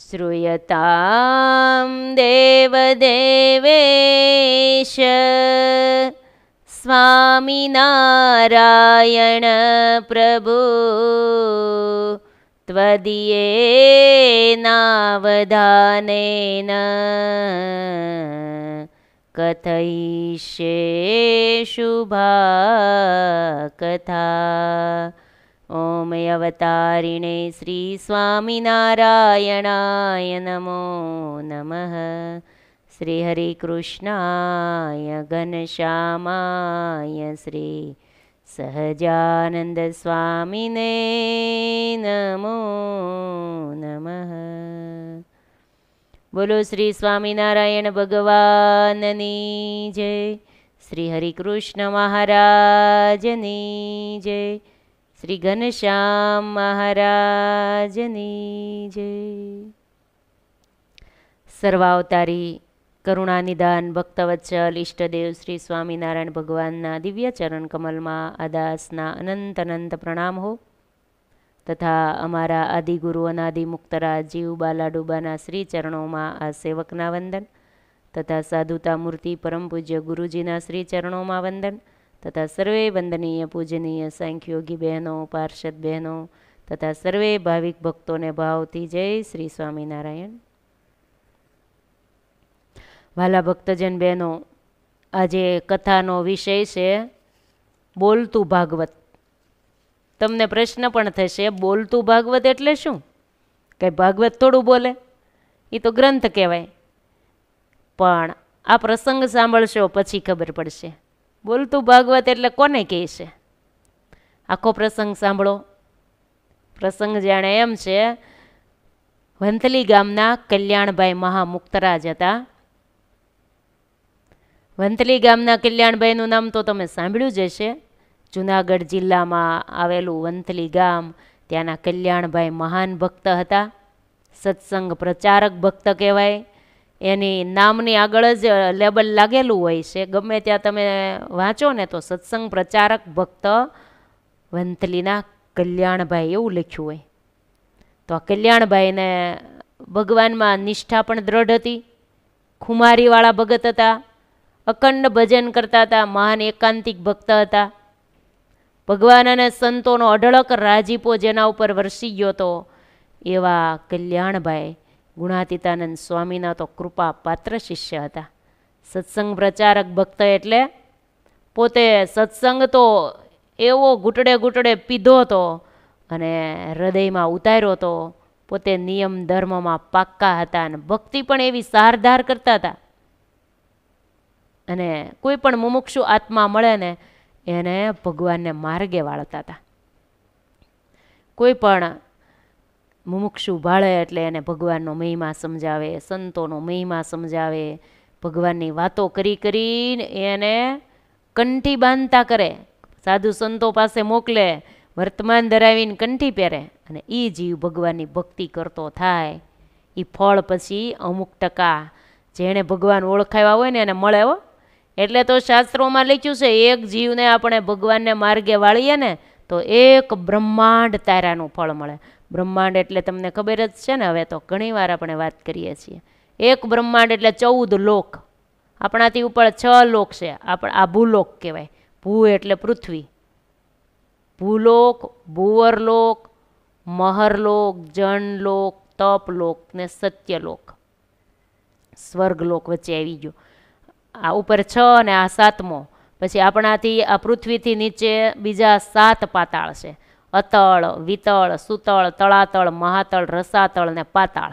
श्रूयतां देवदेवेश स्वामि नारायणप्रभु कथयिष्ये शुभा कथा ॐ अवतारिणे श्रीस्वामिनारायणाय नमो नमः श्रीहरिकृष्णाय घनश्यामाय श्रीसहजानन्दस्वामिने नमो नमः बोलो श्री बोलु श्रीस्वामिनारायणभगवान् जय श्रीहरिकृष्णमहाराजनी जय શ્રી ઘનશ્યામ મહારાજની જય સર્વાવતારી કરુણાનિદાન ભક્તવત્સલ ઇષ્ટદેવ શ્રી સ્વામિનારાયણ ભગવાનના દિવ્ય ચરણ કમલમાં આદાસના અનંત અનંત પ્રણામ હો તથા અમારા આદિગુરુ અનાદિ મુક્તરાજ જીવ બાલાડુબાના શ્રી ચરણોમાં આ સેવકના વંદન તથા સાધુતા મૂર્તિ પરમ પૂજ્ય ગુરુજીના શ્રી ચરણોમાં વંદન તથા સર્વે વંદનીય પૂજનીય સાંખ્યોગી બહેનો પાર્ષદ બહેનો તથા સર્વે ભાવિક ભક્તોને ભાવતી જય શ્રી સ્વામિનારાયણ વાલા ભક્તજન બહેનો આજે કથાનો વિષય છે બોલતું ભાગવત તમને પ્રશ્ન પણ થશે બોલતું ભાગવત એટલે શું કંઈ ભાગવત થોડું બોલે એ તો ગ્રંથ કહેવાય પણ આ પ્રસંગ સાંભળશો પછી ખબર પડશે બોલતું ભાગવત એટલે કોને કહે છે આખો પ્રસંગ સાંભળો પ્રસંગ જાણે એમ છે વંથલી ગામના કલ્યાણભાઈ મહામુક્તરાજ હતા વંથલી ગામના કલ્યાણભાઈનું નામ તો તમે સાંભળ્યું જ હશે જુનાગઢ જિલ્લામાં આવેલું વંથલી ગામ ત્યાંના કલ્યાણભાઈ મહાન ભક્ત હતા સત્સંગ પ્રચારક ભક્ત કહેવાય એની નામની આગળ જ લેબલ લાગેલું હોય છે ગમે ત્યાં તમે વાંચો ને તો સત્સંગ પ્રચારક ભક્ત વંથલીના કલ્યાણભાઈ એવું લખ્યું હોય તો આ કલ્યાણભાઈને ભગવાનમાં નિષ્ઠા પણ દ્રઢ હતી ખુમારીવાળા ભગત હતા અખંડ ભજન કરતા હતા મહાન એકાંતિક ભક્ત હતા ભગવાન અને સંતોનો અઢળક રાજીપો જેના ઉપર વરસી ગયો હતો એવા કલ્યાણભાઈ ગુણાતીતાનંદ સ્વામીના તો કૃપા પાત્ર શિષ્ય હતા સત્સંગ પ્રચારક ભક્ત એટલે પોતે સત્સંગ તો એવો ઘૂંટડે ઘૂંટડે પીધો હતો અને હૃદયમાં ઉતાર્યો હતો પોતે નિયમ ધર્મમાં પાક્કા હતા અને ભક્તિ પણ એવી સારધાર કરતા હતા અને કોઈ પણ મુમુક્ષુ આત્મા મળે ને એને ભગવાનને માર્ગે વાળતા હતા કોઈ પણ મુમુક્ષુ ભાળે એટલે એને ભગવાનનો મહિમા સમજાવે સંતોનો મહિમા સમજાવે ભગવાનની વાતો કરી કરીને એને કંઠી બાંધતા કરે સાધુ સંતો પાસે મોકલે વર્તમાન ધરાવીને કંઠી પહેરે અને એ જીવ ભગવાનની ભક્તિ કરતો થાય એ ફળ પછી અમુક ટકા જેણે ભગવાન ઓળખાવ્યા હોય ને એને મળે હો એટલે તો શાસ્ત્રોમાં લખ્યું છે એક જીવને આપણે ભગવાનને માર્ગે વાળીએ ને તો એક બ્રહ્માંડ તારાનું ફળ મળે બ્રહ્માંડ એટલે તમને ખબર જ છે ને હવે તો ઘણી વાર આપણે વાત કરીએ છીએ એક બ્રહ્માંડ એટલે ચૌદ લોક આપણાથી ઉપર છ લોક છે આપણે આ ભૂલોક કહેવાય ભૂ એટલે પૃથ્વી ભૂલોક ભૂવરલોક મહરલોક જનલોક તપલોક ને સત્યલોક સ્વર્ગલોક વચ્ચે આવી ગયો આ ઉપર છ અને આ સાતમો પછી આપણાથી આ પૃથ્વીથી નીચે બીજા સાત પાતાળ છે અતળ વિતળ સુતળ તળાતળ મહાતળ રસાતળ ને પાતાળ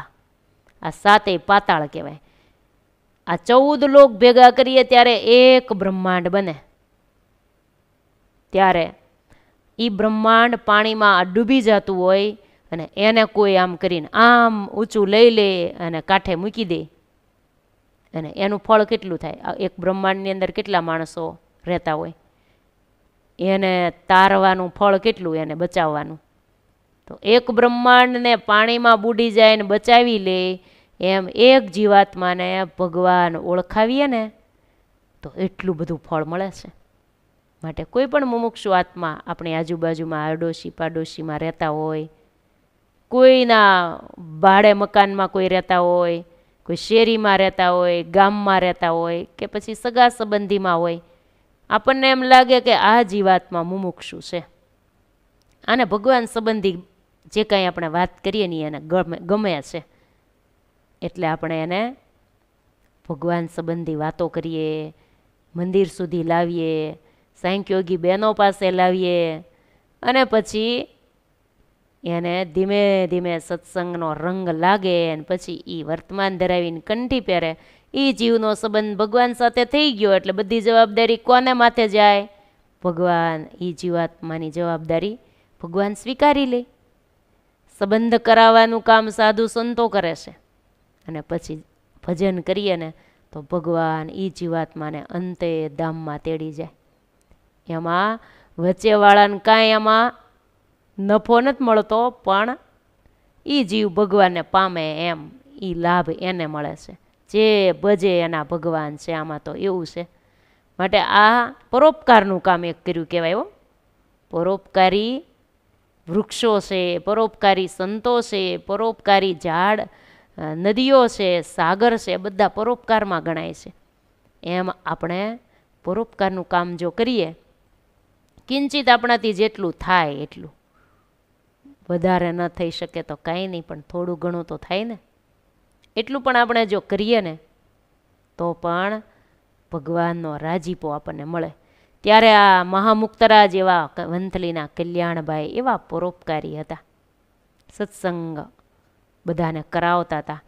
આ સાતેય પાતાળ કહેવાય આ ચૌદ લોક ભેગા કરીએ ત્યારે એક બ્રહ્માંડ બને ત્યારે એ બ્રહ્માંડ પાણીમાં ડૂબી જતું હોય અને એને કોઈ આમ કરીને આમ ઊંચું લઈ લે અને કાંઠે મૂકી દે અને એનું ફળ કેટલું થાય એક બ્રહ્માંડની અંદર કેટલા માણસો રહેતા હોય એને તારવાનું ફળ કેટલું એને બચાવવાનું તો એક બ્રહ્માંડને પાણીમાં બુડી જાય ને બચાવી લે એમ એક જીવાત્માને ભગવાન ઓળખાવીએ ને તો એટલું બધું ફળ મળે છે માટે કોઈ પણ મુમુક્ષુ આત્મા આપણી આજુબાજુમાં આડોશી પાડોશીમાં રહેતા હોય કોઈના ભાડે મકાનમાં કોઈ રહેતા હોય કોઈ શેરીમાં રહેતા હોય ગામમાં રહેતા હોય કે પછી સગા સંબંધીમાં હોય આપણને એમ લાગે કે આ જીવાતમાં મુમુક્ષુ છે આને ભગવાન સંબંધી જે કાંઈ આપણે વાત કરીએ ને એને ગમે ગમે છે એટલે આપણે એને ભગવાન સંબંધી વાતો કરીએ મંદિર સુધી લાવીએ સાંખ્યોગી બહેનો પાસે લાવીએ અને પછી એને ધીમે ધીમે સત્સંગનો રંગ લાગે અને પછી એ વર્તમાન ધરાવીને કંઠી પહેરે એ જીવનો સંબંધ ભગવાન સાથે થઈ ગયો એટલે બધી જવાબદારી કોને માથે જાય ભગવાન એ જીવાત્માની જવાબદારી ભગવાન સ્વીકારી લે સંબંધ કરાવવાનું કામ સાધુ સંતો કરે છે અને પછી ભજન કરીએ ને તો ભગવાન એ જીવાત્માને અંતે ધામમાં તેડી જાય એમાં વચ્ચેવાળાને કાંઈ એમાં નફો નથી મળતો પણ એ જીવ ભગવાનને પામે એમ એ લાભ એને મળે છે જે ભજે એના ભગવાન છે આમાં તો એવું છે માટે આ પરોપકારનું કામ એક કર્યું કહેવાય હો પરોપકારી વૃક્ષો છે પરોપકારી સંતો છે પરોપકારી ઝાડ નદીઓ છે સાગર છે બધા પરોપકારમાં ગણાય છે એમ આપણે પરોપકારનું કામ જો કરીએ કિંચિત આપણાથી જેટલું થાય એટલું વધારે ન થઈ શકે તો કાંઈ નહીં પણ થોડું ઘણું તો થાય ને એટલું પણ આપણે જો કરીએ ને તો પણ ભગવાનનો રાજીપો આપણને મળે ત્યારે આ મહામુક્તરાજ એવા વંથલીના કલ્યાણભાઈ એવા પરોપકારી હતા સત્સંગ બધાને કરાવતા હતા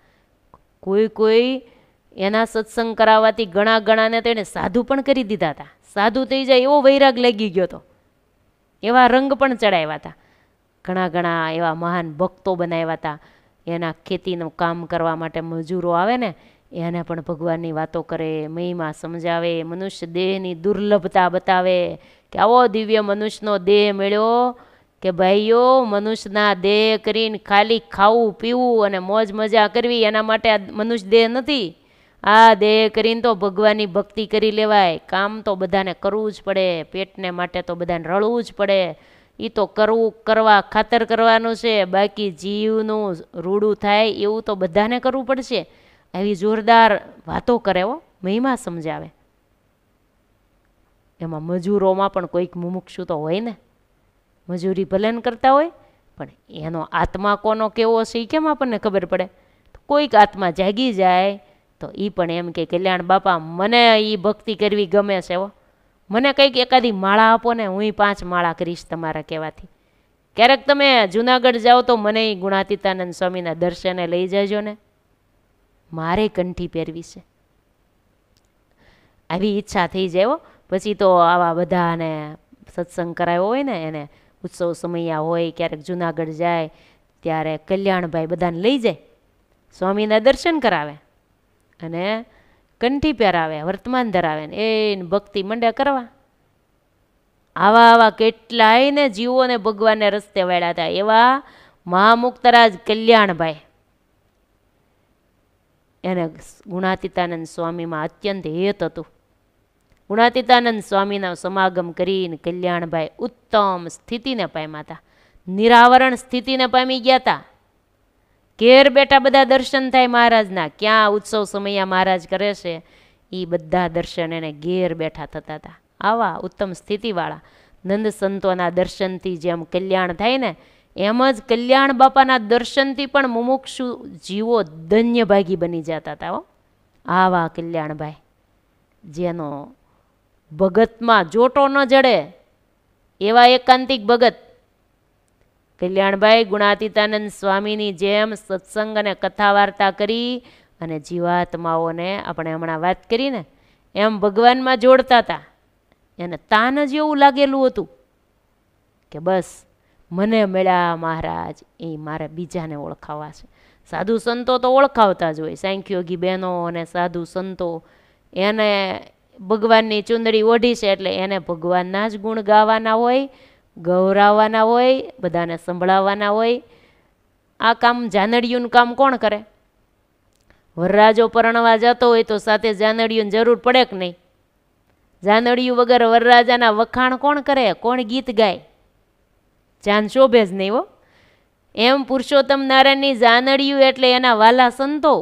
કોઈ કોઈ એના સત્સંગ કરાવવાથી ઘણા ઘણાને તેણે સાધુ પણ કરી દીધા હતા સાધુ થઈ જાય એવો વૈરાગ લાગી ગયો હતો એવા રંગ પણ ચડાવ્યા હતા ઘણા ઘણા એવા મહાન ભક્તો બનાવ્યા હતા એના ખેતીનું કામ કરવા માટે મજૂરો આવે ને એને પણ ભગવાનની વાતો કરે મહિમા સમજાવે મનુષ્ય દેહની દુર્લભતા બતાવે કે આવો દિવ્ય મનુષ્યનો દેહ મળ્યો કે ભાઈઓ મનુષ્યના દેહ કરીને ખાલી ખાવું પીવું અને મોજ મજા કરવી એના માટે આ મનુષ્ય દેહ નથી આ દેહ કરીને તો ભગવાનની ભક્તિ કરી લેવાય કામ તો બધાને કરવું જ પડે પેટને માટે તો બધાને રળવું જ પડે એ તો કરવું કરવા ખાતર કરવાનું છે બાકી જીવનું રૂડું થાય એવું તો બધાને કરવું પડશે આવી જોરદાર વાતો કરે હો મહિમા સમજાવે એમાં મજૂરોમાં પણ કોઈક મુમુક્ષુ તો હોય ને મજૂરી ભલેન કરતા હોય પણ એનો આત્મા કોનો કેવો હશે એ કેમ આપણને ખબર પડે કોઈક આત્મા જાગી જાય તો એ પણ એમ કે કલ્યાણ બાપા મને એ ભક્તિ કરવી ગમે છે હો મને કંઈક એકાદી માળા આપો ને હું પાંચ માળા કરીશ તમારા કહેવાથી ક્યારેક તમે જુનાગઢ જાઓ તો મને ગુણાતીતાનંદ સ્વામીના દર્શને લઈ જજો ને મારે કંઠી પહેરવી છે આવી ઈચ્છા થઈ જાય પછી તો આવા બધાને સત્સંગ કરાયો હોય ને એને ઉત્સવ સમયા હોય ક્યારેક જુનાગઢ જાય ત્યારે કલ્યાણભાઈ બધાને લઈ જાય સ્વામીના દર્શન કરાવે અને કંઠી પહેરાવે વર્તમાન ધરાવે ને એને ભક્તિ મંડ્યા કરવા આવા આવા કેટલાય ને જીવોને ભગવાનને રસ્તે વાળ્યા હતા એવા મહામુક્તરાજ કલ્યાણભાઈ એને ગુણાતીતાનંદ સ્વામીમાં અત્યંત હેત હતું ગુણાતીતાનંદ સ્વામીના સમાગમ કરીને કલ્યાણભાઈ ઉત્તમ સ્થિતિને પામ્યા હતા નિરાવરણ સ્થિતિને પામી ગયા હતા ઘેર બેઠા બધા દર્શન થાય મહારાજના ક્યાં ઉત્સવ સમયા મહારાજ કરે છે એ બધા દર્શન એને ઘેર બેઠા થતા હતા આવા ઉત્તમ સ્થિતિવાળા નંદ સંતોના દર્શનથી જેમ કલ્યાણ થાય ને એમ જ કલ્યાણ બાપાના દર્શનથી પણ મુમુક્ષુ જીવો ધન્યભાગી બની જતા હતા હો આવા કલ્યાણભાઈ જેનો ભગતમાં જોટો ન જડે એવા એકાંતિક ભગત કલ્યાણભાઈ ગુણાતીતાનંદ સ્વામીની જેમ સત્સંગ અને કથા વાર્તા કરી અને જીવાત્માઓને આપણે હમણાં વાત કરીને એમ ભગવાનમાં જોડતા હતા એને તાન જ એવું લાગેલું હતું કે બસ મને મળ્યા મહારાજ એ મારે બીજાને ઓળખાવા છે સાધુ સંતો તો ઓળખાવતા જ હોય સાંખ્યોગી બહેનો અને સાધુ સંતો એને ભગવાનની ચુંદડી ઓઢી છે એટલે એને ભગવાનના જ ગુણ ગાવાના હોય ગૌરાવવાના હોય બધાને સંભળાવવાના હોય આ કામ જાનડિયુંનું કામ કોણ કરે વરરાજો પરણવા જતો હોય તો સાથે જાનડિયુંની જરૂર પડે કે નહીં જાનડિયું વગર વરરાજાના વખાણ કોણ કરે કોણ ગીત ગાય જાન શોભે જ નહીં હો એમ પુરુષોત્તમ નારાયણની જાનડિયું એટલે એના વાલા સંતો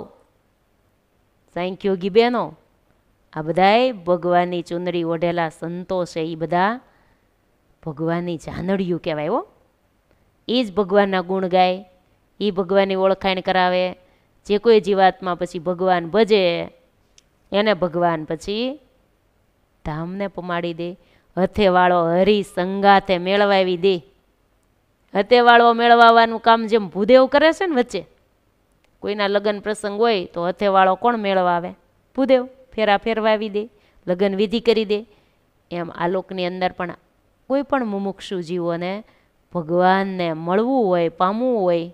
સાંખ્યોગી બહેનો આ બધાએ ભગવાનની ચુંદડી ઓઢેલા સંતો છે એ બધા ભગવાનની જાનડિયું કહેવાય હો એ જ ભગવાનના ગુણ ગાય એ ભગવાનની ઓળખાણ કરાવે જે કોઈ જીવાતમાં પછી ભગવાન ભજે એને ભગવાન પછી ધામને પમાડી દે હથેવાળો હરી સંગાથે મેળવાવી દે હથેવાળો મેળવાવાનું કામ જેમ ભૂદેવ કરે છે ને વચ્ચે કોઈના લગ્ન પ્રસંગ હોય તો હથેવાળો કોણ મેળવાવે ભૂદેવ ફેરા ફેરવાવી દે લગ્ન વિધિ કરી દે એમ આ લોકની અંદર પણ કોઈ પણ મુમુક્ષુ જીવોને ભગવાનને મળવું હોય પામવું હોય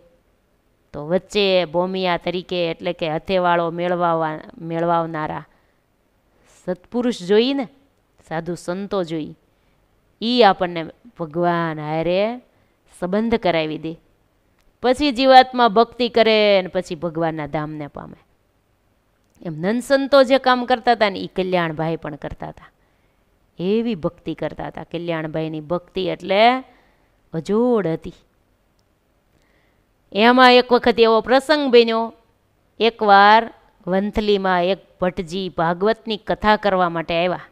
તો વચ્ચે ભોમિયા તરીકે એટલે કે હથેવાળો મેળવાવા મેળવાવનારા સત્પુરુષ જોઈને સાધુ સંતો જોઈ એ આપણને ભગવાન હારે સંબંધ કરાવી દે પછી જીવાત્મા ભક્તિ કરે ને પછી ભગવાનના ધામને પામે એમ નંદ સંતો જે કામ કરતા હતા ને એ કલ્યાણભાઈ પણ કરતા હતા એવી ભક્તિ કરતા હતા કલ્યાણભાઈની ભક્તિ એટલે અજોડ હતી એમાં એક વખત એવો પ્રસંગ બન્યો એકવાર વંથલીમાં એક ભટ્ટજી ભાગવતની કથા કરવા માટે આવ્યા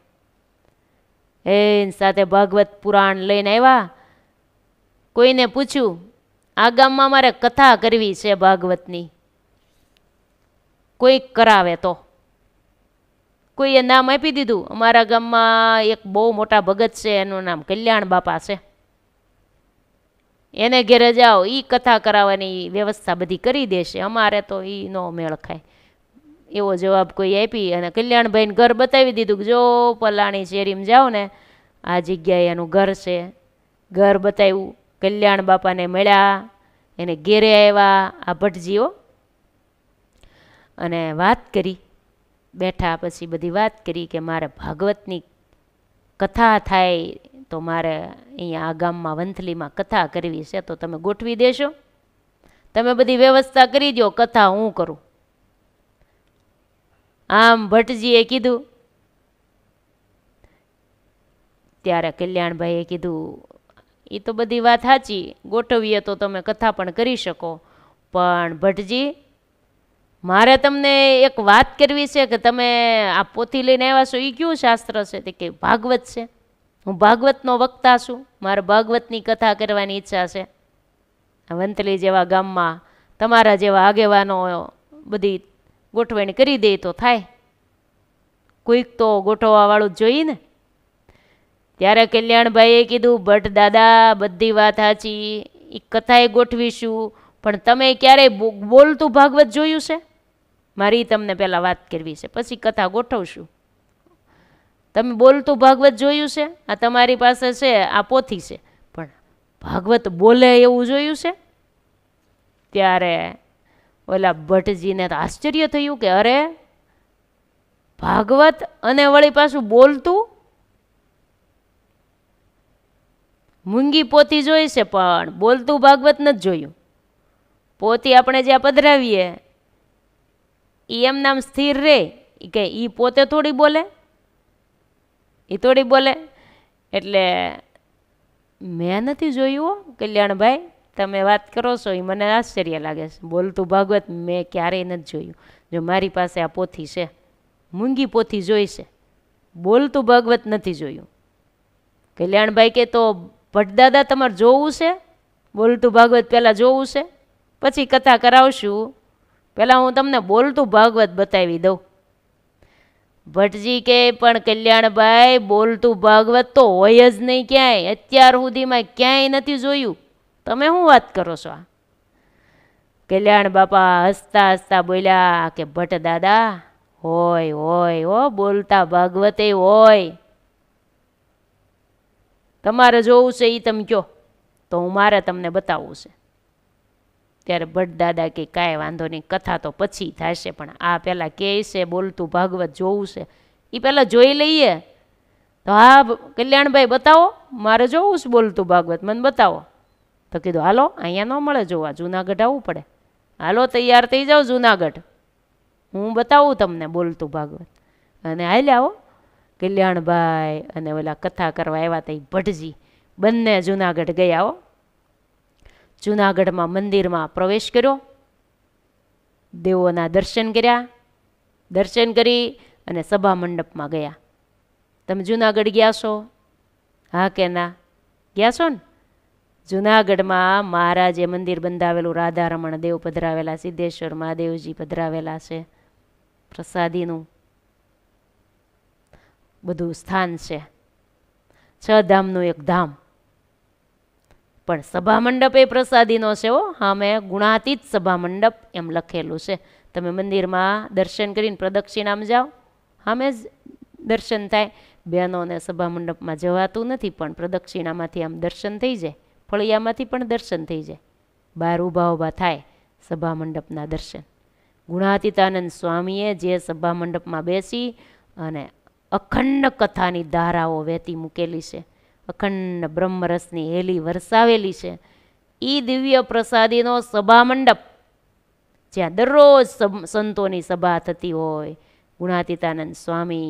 એની સાથે ભાગવત પુરાણ લઈને આવ્યા કોઈને પૂછ્યું આ ગામમાં મારે કથા કરવી છે ભાગવતની કોઈક કરાવે તો કોઈએ નામ આપી દીધું અમારા ગામમાં એક બહુ મોટા ભગત છે એનું નામ કલ્યાણ બાપા છે એને ઘેરે જાઓ એ કથા કરાવવાની વ્યવસ્થા બધી કરી દેશે અમારે તો એ નો મેળ ખાય એવો જવાબ કોઈ આપી અને કલ્યાણભાઈને ઘર બતાવી દીધું કે જો પલાણી શેરીમાં જાઓ ને આ જગ્યાએ એનું ઘર છે ઘર બતાવ્યું કલ્યાણ બાપાને મળ્યા એને ઘેરે આવ્યા આ ભટજીઓ અને વાત કરી બેઠા પછી બધી વાત કરી કે મારે ભાગવતની કથા થાય તો મારે અહીંયા આ ગામમાં વંથલીમાં કથા કરવી છે તો તમે ગોઠવી દેશો તમે બધી વ્યવસ્થા કરી દો કથા હું કરું આમ ભટ્ટજીએ કીધું ત્યારે કલ્યાણભાઈએ કીધું એ તો બધી વાત સાચી ગોઠવીએ તો તમે કથા પણ કરી શકો પણ ભટ્ટજી મારે તમને એક વાત કરવી છે કે તમે આ પોથી લઈને આવ્યા છો એ કયું શાસ્ત્ર છે તે કે ભાગવત છે હું ભાગવતનો વક્તા છું મારે ભાગવતની કથા કરવાની ઈચ્છા છે વંતલી જેવા ગામમાં તમારા જેવા આગેવાનો બધી ગોઠવણી કરી દે તો થાય કોઈક તો ગોઠવવાવાળું જોઈએ ને ત્યારે કલ્યાણભાઈએ કીધું ભટ્ટ દાદા બધી વાત સાચી એ કથાએ ગોઠવીશું પણ તમે ક્યારેય બોલતું ભાગવત જોયું છે મારી તમને પહેલાં વાત કરવી છે પછી કથા ગોઠવશું તમે બોલતું ભાગવત જોયું છે આ તમારી પાસે છે આ પોથી છે પણ ભાગવત બોલે એવું જોયું છે ત્યારે ઓલા ભટ્ટજીને તો આશ્ચર્ય થયું કે અરે ભાગવત અને વળી પાછું બોલતું મૂંગી પોથી જોઈ છે પણ બોલતું ભાગવત નથી જોયું પોથી આપણે જ્યાં પધરાવીએ એ એમ નામ સ્થિર રહે કે એ પોતે થોડી બોલે એ થોડી બોલે એટલે મેં નથી જોયું કલ્યાણભાઈ તમે વાત કરો છો એ મને આશ્ચર્ય લાગે છે બોલતું ભાગવત મેં ક્યારેય નથી જોયું જો મારી પાસે આ પોથી છે મૂંગી પોથી જોઈ છે બોલતું ભાગવત નથી જોયું કલ્યાણભાઈ કે તો ભટ્ટદાદા તમારે જોવું છે બોલતું ભાગવત પહેલાં જોવું છે પછી કથા કરાવશું પહેલાં હું તમને બોલતું ભાગવત બતાવી દઉં ભટ્ટજી કે પણ કલ્યાણભાઈ બોલતું ભાગવત તો હોય જ નહીં ક્યાંય અત્યાર સુધીમાં ક્યાંય નથી જોયું તમે શું વાત કરો છો આ કલ્યાણ બાપા હસતા હસતા બોલ્યા કે ભટ્ટ દાદા હોય હોય હો બોલતા ભાગવતે હોય તમારે જોવું છે એ તમે કહો તો હું મારે તમને બતાવવું છે ત્યારે ભટ્ટ દાદા કે કાંઈ વાંધો નહીં કથા તો પછી થશે પણ આ પહેલાં કહે છે બોલતું ભાગવત જોવું છે એ પહેલાં જોઈ લઈએ તો હા કલ્યાણભાઈ બતાવો મારે જોવું છે બોલતું ભાગવત મને બતાવો તો કીધું હાલો અહીંયા ન મળે જોવા જુનાગઢ આવવું પડે હાલો તૈયાર થઈ જાઓ જુનાગઢ હું બતાવું તમને બોલતું ભાગવત અને હાલ આવો કલ્યાણભાઈ અને ઓલા કથા કરવા આવ્યા હતા એ ભટજી બંને જુનાગઢ ગયા હો જૂનાગઢમાં મંદિરમાં પ્રવેશ કર્યો દેવોના દર્શન કર્યા દર્શન કરી અને સભા મંડપમાં ગયા તમે જૂનાગઢ ગયા છો હા કે ના ગયા છો ને જૂનાગઢમાં મહારાજે મંદિર બંધાવેલું રાધારમણ દેવ પધરાવેલા સિદ્ધેશ્વર મહાદેવજી પધરાવેલા છે પ્રસાદીનું બધું સ્થાન છે છ ધામનું એક ધામ પણ સભા મંડપ એ પ્રસાદીનો છે ઓ હા મેં ગુણાતીત સભા મંડપ એમ લખેલું છે તમે મંદિરમાં દર્શન કરીને પ્રદક્ષિણામાં જાઓ હામે જ દર્શન થાય બહેનોને સભા મંડપમાં જવાતું નથી પણ પ્રદક્ષિણામાંથી આમ દર્શન થઈ જાય ફળિયામાંથી પણ દર્શન થઈ જાય બહાર ઊભા ઊભા થાય સભા મંડપના દર્શન ગુણાતીતાનંદ સ્વામીએ જે સભા મંડપમાં બેસી અને અખંડ કથાની ધારાઓ વહેતી મૂકેલી છે અખંડ બ્રહ્મરસની હેલી વરસાવેલી છે એ દિવ્ય પ્રસાદીનો સભા મંડપ જ્યાં દરરોજ સંતોની સભા થતી હોય ગુણાતીતાનંદ સ્વામી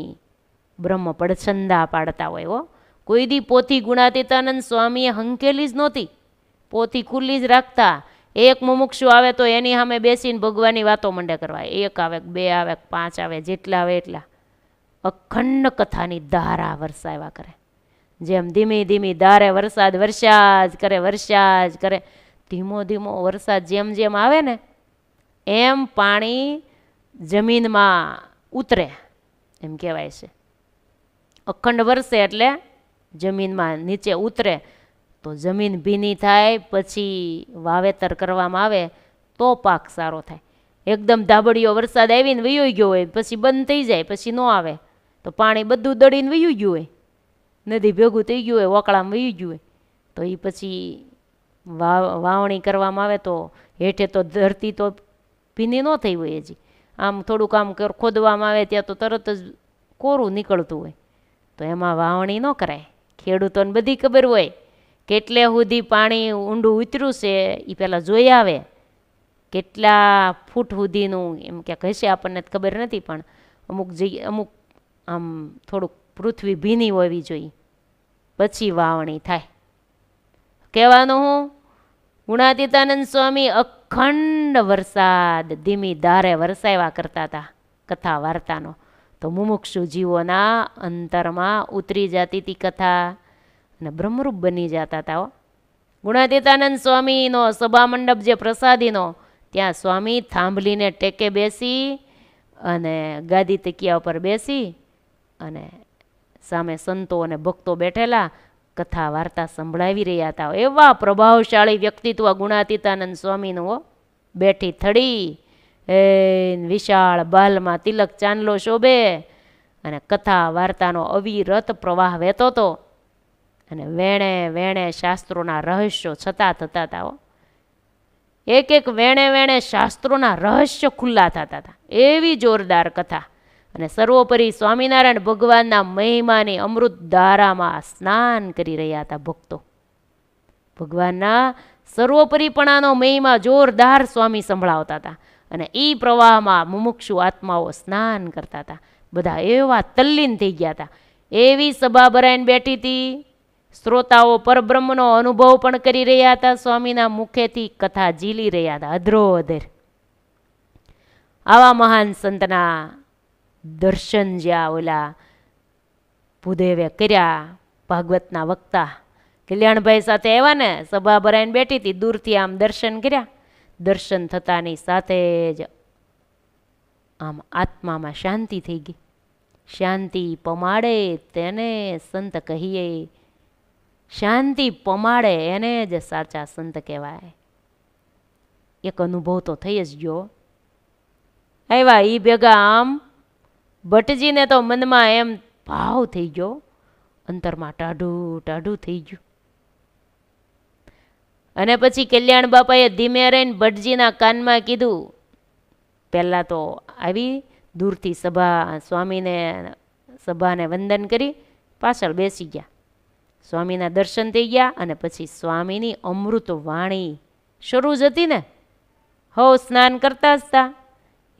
બ્રહ્મ પડછંદા પાડતા હોય હો કોઈ દી પોથી ગુણાતીતાનંદ સ્વામીએ હંકેલી જ નહોતી પોથી ખુલ્લી જ રાખતા એક મુમુક્ષુ આવે તો એની સામે બેસીને ભગવાનની વાતો મંડે કરવા એક આવે બે આવે પાંચ આવે જેટલા આવે એટલા અખંડ કથાની ધારા વરસાવ્યા કરે જેમ ધીમી ધીમી ધારે વરસાદ વરસ્યા જ કરે વરસ્યા જ કરે ધીમો ધીમો વરસાદ જેમ જેમ આવે ને એમ પાણી જમીનમાં ઉતરે એમ કહેવાય છે અખંડ વરસે એટલે જમીનમાં નીચે ઉતરે તો જમીન ભીની થાય પછી વાવેતર કરવામાં આવે તો પાક સારો થાય એકદમ ધાબડીઓ વરસાદ આવીને વયો ગયો હોય પછી બંધ થઈ જાય પછી ન આવે તો પાણી બધું દળીને વયું ગયું હોય નદી ભેગું થઈ ગયું હોય ઓકળામાં વહી ગયું હોય તો એ પછી વાવણી કરવામાં આવે તો હેઠે તો ધરતી તો ભીની ન થઈ હોય હજી આમ થોડુંક આમ ખોદવામાં આવે ત્યાં તો તરત જ કોરું નીકળતું હોય તો એમાં વાવણી ન કરાય ખેડૂતોને બધી ખબર હોય કેટલે સુધી પાણી ઊંડું ઉતર્યું છે એ પહેલાં જોઈ આવે કેટલા ફૂટ સુધીનું એમ ક્યાંક હશે આપણને ખબર નથી પણ અમુક જગ્યા અમુક આમ થોડુંક પૃથ્વી ભીની હોવી જોઈએ પછી વાવણી થાય કહેવાનું હું ગુણાતીતાનંદ સ્વામી અખંડ વરસાદ ધીમી ધારે વરસાવ્યા કરતા હતા કથા વાર્તાનો તો મુમુક્ષુ જીવોના અંતરમાં ઉતરી જતી હતી કથા અને બ્રહ્મરૂપ બની જતા હતા ગુણાતીતાનંદ સ્વામીનો સભા મંડપ જે પ્રસાદીનો ત્યાં સ્વામી થાંભલીને ટેકે બેસી અને ગાદી તકિયા ઉપર બેસી અને સામે સંતો અને ભક્તો બેઠેલા કથા વાર્તા સંભળાવી રહ્યા હતા એવા પ્રભાવશાળી વ્યક્તિત્વ ગુણાતીતાનંદ સ્વામીનું હો બેઠી થડી એ વિશાળ બાલમાં તિલક ચાંદલો શોભે અને કથા વાર્તાનો અવિરત પ્રવાહ વહેતો હતો અને વેણે વેણે શાસ્ત્રોના રહસ્યો છતાં થતા હતા હો એક એક વેણે વેણે શાસ્ત્રોના રહસ્ય ખુલ્લા થતા હતા એવી જોરદાર કથા અને સર્વોપરી સ્વામિનારાયણ ભગવાનના મહિમાની અમૃત ધારામાં સ્નાન કરી રહ્યા હતા ભક્તો ભગવાનના સર્વોપરીપણાનો મહિમા જોરદાર સ્વામી સંભળાવતા હતા અને એ પ્રવાહમાં મુમુક્ષુ આત્માઓ સ્નાન કરતા હતા બધા એવા તલ્લીન થઈ ગયા હતા એવી સભા ભરાઈને બેઠી હતી શ્રોતાઓ પરબ્રહ્મનો અનુભવ પણ કરી રહ્યા હતા સ્વામીના મુખેથી કથા ઝીલી રહ્યા હતા અધરો અધેર આવા મહાન સંતના દર્શન જ્યાં ઓલા ભૂદેવે કર્યા ભાગવતના વક્તા કલ્યાણભાઈ સાથે આવ્યા ને સભા ભરાઈને બેઠી હતી દૂરથી આમ દર્શન કર્યા દર્શન થતાની સાથે જ આમ આત્મામાં શાંતિ થઈ ગઈ શાંતિ પમાડે તેને સંત કહીએ શાંતિ પમાડે એને જ સાચા સંત કહેવાય એક અનુભવ તો થઈ જ ગયો આવ્યા એ ભેગા આમ ભટ્ટજીને તો મનમાં એમ ભાવ થઈ ગયો અંતરમાં ટાઢું ટાઢું થઈ ગયું અને પછી કલ્યાણ બાપાએ ધીમે રહીને ભટ્ટજીના કાનમાં કીધું પહેલાં તો આવી દૂરથી સભા સ્વામીને સભાને વંદન કરી પાછળ બેસી ગયા સ્વામીના દર્શન થઈ ગયા અને પછી સ્વામીની અમૃત વાણી શરૂ જ હતી ને હો સ્નાન કરતા જ હતા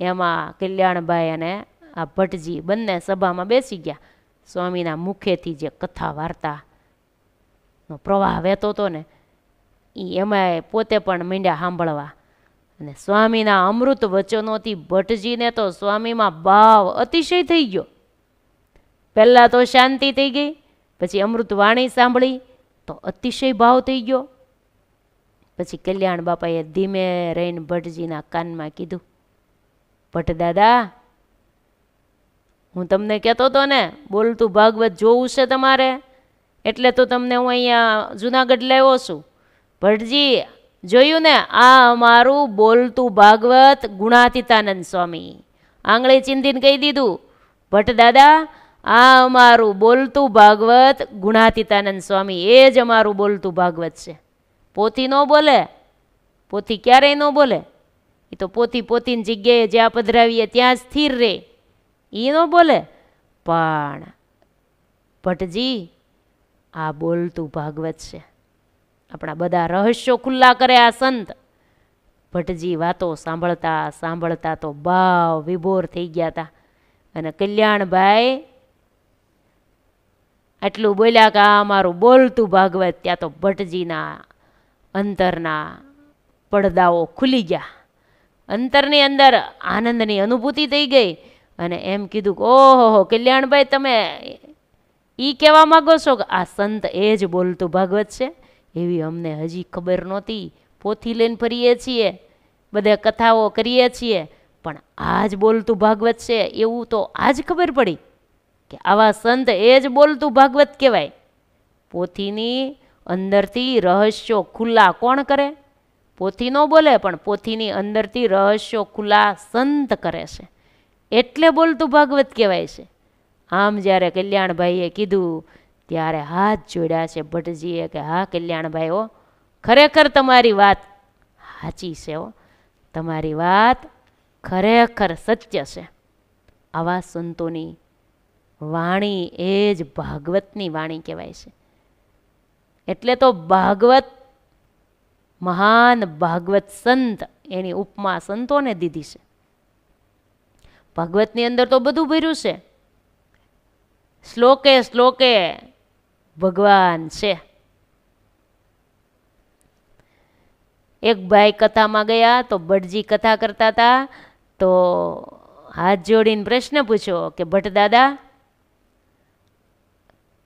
એમાં કલ્યાણભાઈ અને આ ભટજી બંને સભામાં બેસી ગયા સ્વામીના મુખેથી જે કથા વાર્તા પ્રવાહ વહેતો હતો ને એ એમાં પોતે પણ મીંડ્યા સાંભળવા અને સ્વામીના અમૃત વચનોથી ભટ્ટજીને તો સ્વામીમાં ભાવ અતિશય થઈ ગયો પહેલાં તો શાંતિ થઈ ગઈ પછી અમૃત વાણી સાંભળી તો અતિશય ભાવ થઈ ગયો પછી કલ્યાણ બાપાએ ધીમે રહીને ભટ્ટજીના કાનમાં કીધું ભટ્ટ દાદા હું તમને કહેતો હતો ને બોલતું ભાગવત જોવું છે તમારે એટલે તો તમને હું અહીંયા જુનાગઢ લેવો છું ભટ્ટજી જોયું ને આ અમારું બોલતું ભાગવત ગુણાતીતાનંદ સ્વામી આંગળી ચિંધીને કહી દીધું ભટ્ટ દાદા આ અમારું બોલતું ભાગવત ગુણાતીતાનંદ સ્વામી એ જ અમારું બોલતું ભાગવત છે પોથી ન બોલે પોથી ક્યારેય ન બોલે એ તો પોથી પોતીની જગ્યાએ જ્યાં પધરાવીએ ત્યાં સ્થિર રહે એ ન બોલે પણ ભટ્ટજી આ બોલતું ભાગવત છે આપણા બધા રહસ્યો ખુલ્લા કરે આ સંત ભટ્ટજી વાતો સાંભળતા સાંભળતા તો ભાવ વિભોર થઈ ગયા હતા અને કલ્યાણભાઈ આટલું બોલ્યા કે આ મારું બોલતું ભાગવત ત્યાં તો ભટ્ટજીના અંતરના પડદાઓ ખુલી ગયા અંતરની અંદર આનંદની અનુભૂતિ થઈ ગઈ અને એમ કીધું કે ઓહો કલ્યાણભાઈ તમે એ કહેવા માગો છો કે આ સંત એ જ બોલતું ભાગવત છે એવી અમને હજી ખબર નહોતી પોથી લઈને ફરીએ છીએ બધે કથાઓ કરીએ છીએ પણ આ જ બોલતું ભાગવત છે એવું તો આ જ ખબર પડી કે આવા સંત એ જ બોલતું ભાગવત કહેવાય પોથીની અંદરથી રહસ્યો ખુલ્લા કોણ કરે પોથી ન બોલે પણ પોથીની અંદરથી રહસ્યો ખુલ્લા સંત કરે છે એટલે બોલતું ભાગવત કહેવાય છે આમ જ્યારે કલ્યાણભાઈએ કીધું ત્યારે હાથ જોડ્યા છે ભટ્ટજીએ કે હા કલ્યાણભાઈ હો ખરેખર તમારી વાત સાચી છે હો તમારી વાત ખરેખર સત્ય છે આવા સંતોની વાણી એ જ ભાગવતની વાણી કહેવાય છે એટલે તો ભાગવત મહાન ભાગવત સંત એની ઉપમા સંતોને દીધી છે ભાગવતની અંદર તો બધું ભર્યું છે શ્લોકે શ્લોકે ભગવાન છે એક ભાઈ કથામાં ગયા તો ભટજી કથા કરતા હતા તો હાથ જોડીને પ્રશ્ન પૂછ્યો કે ભટ્ટ દાદા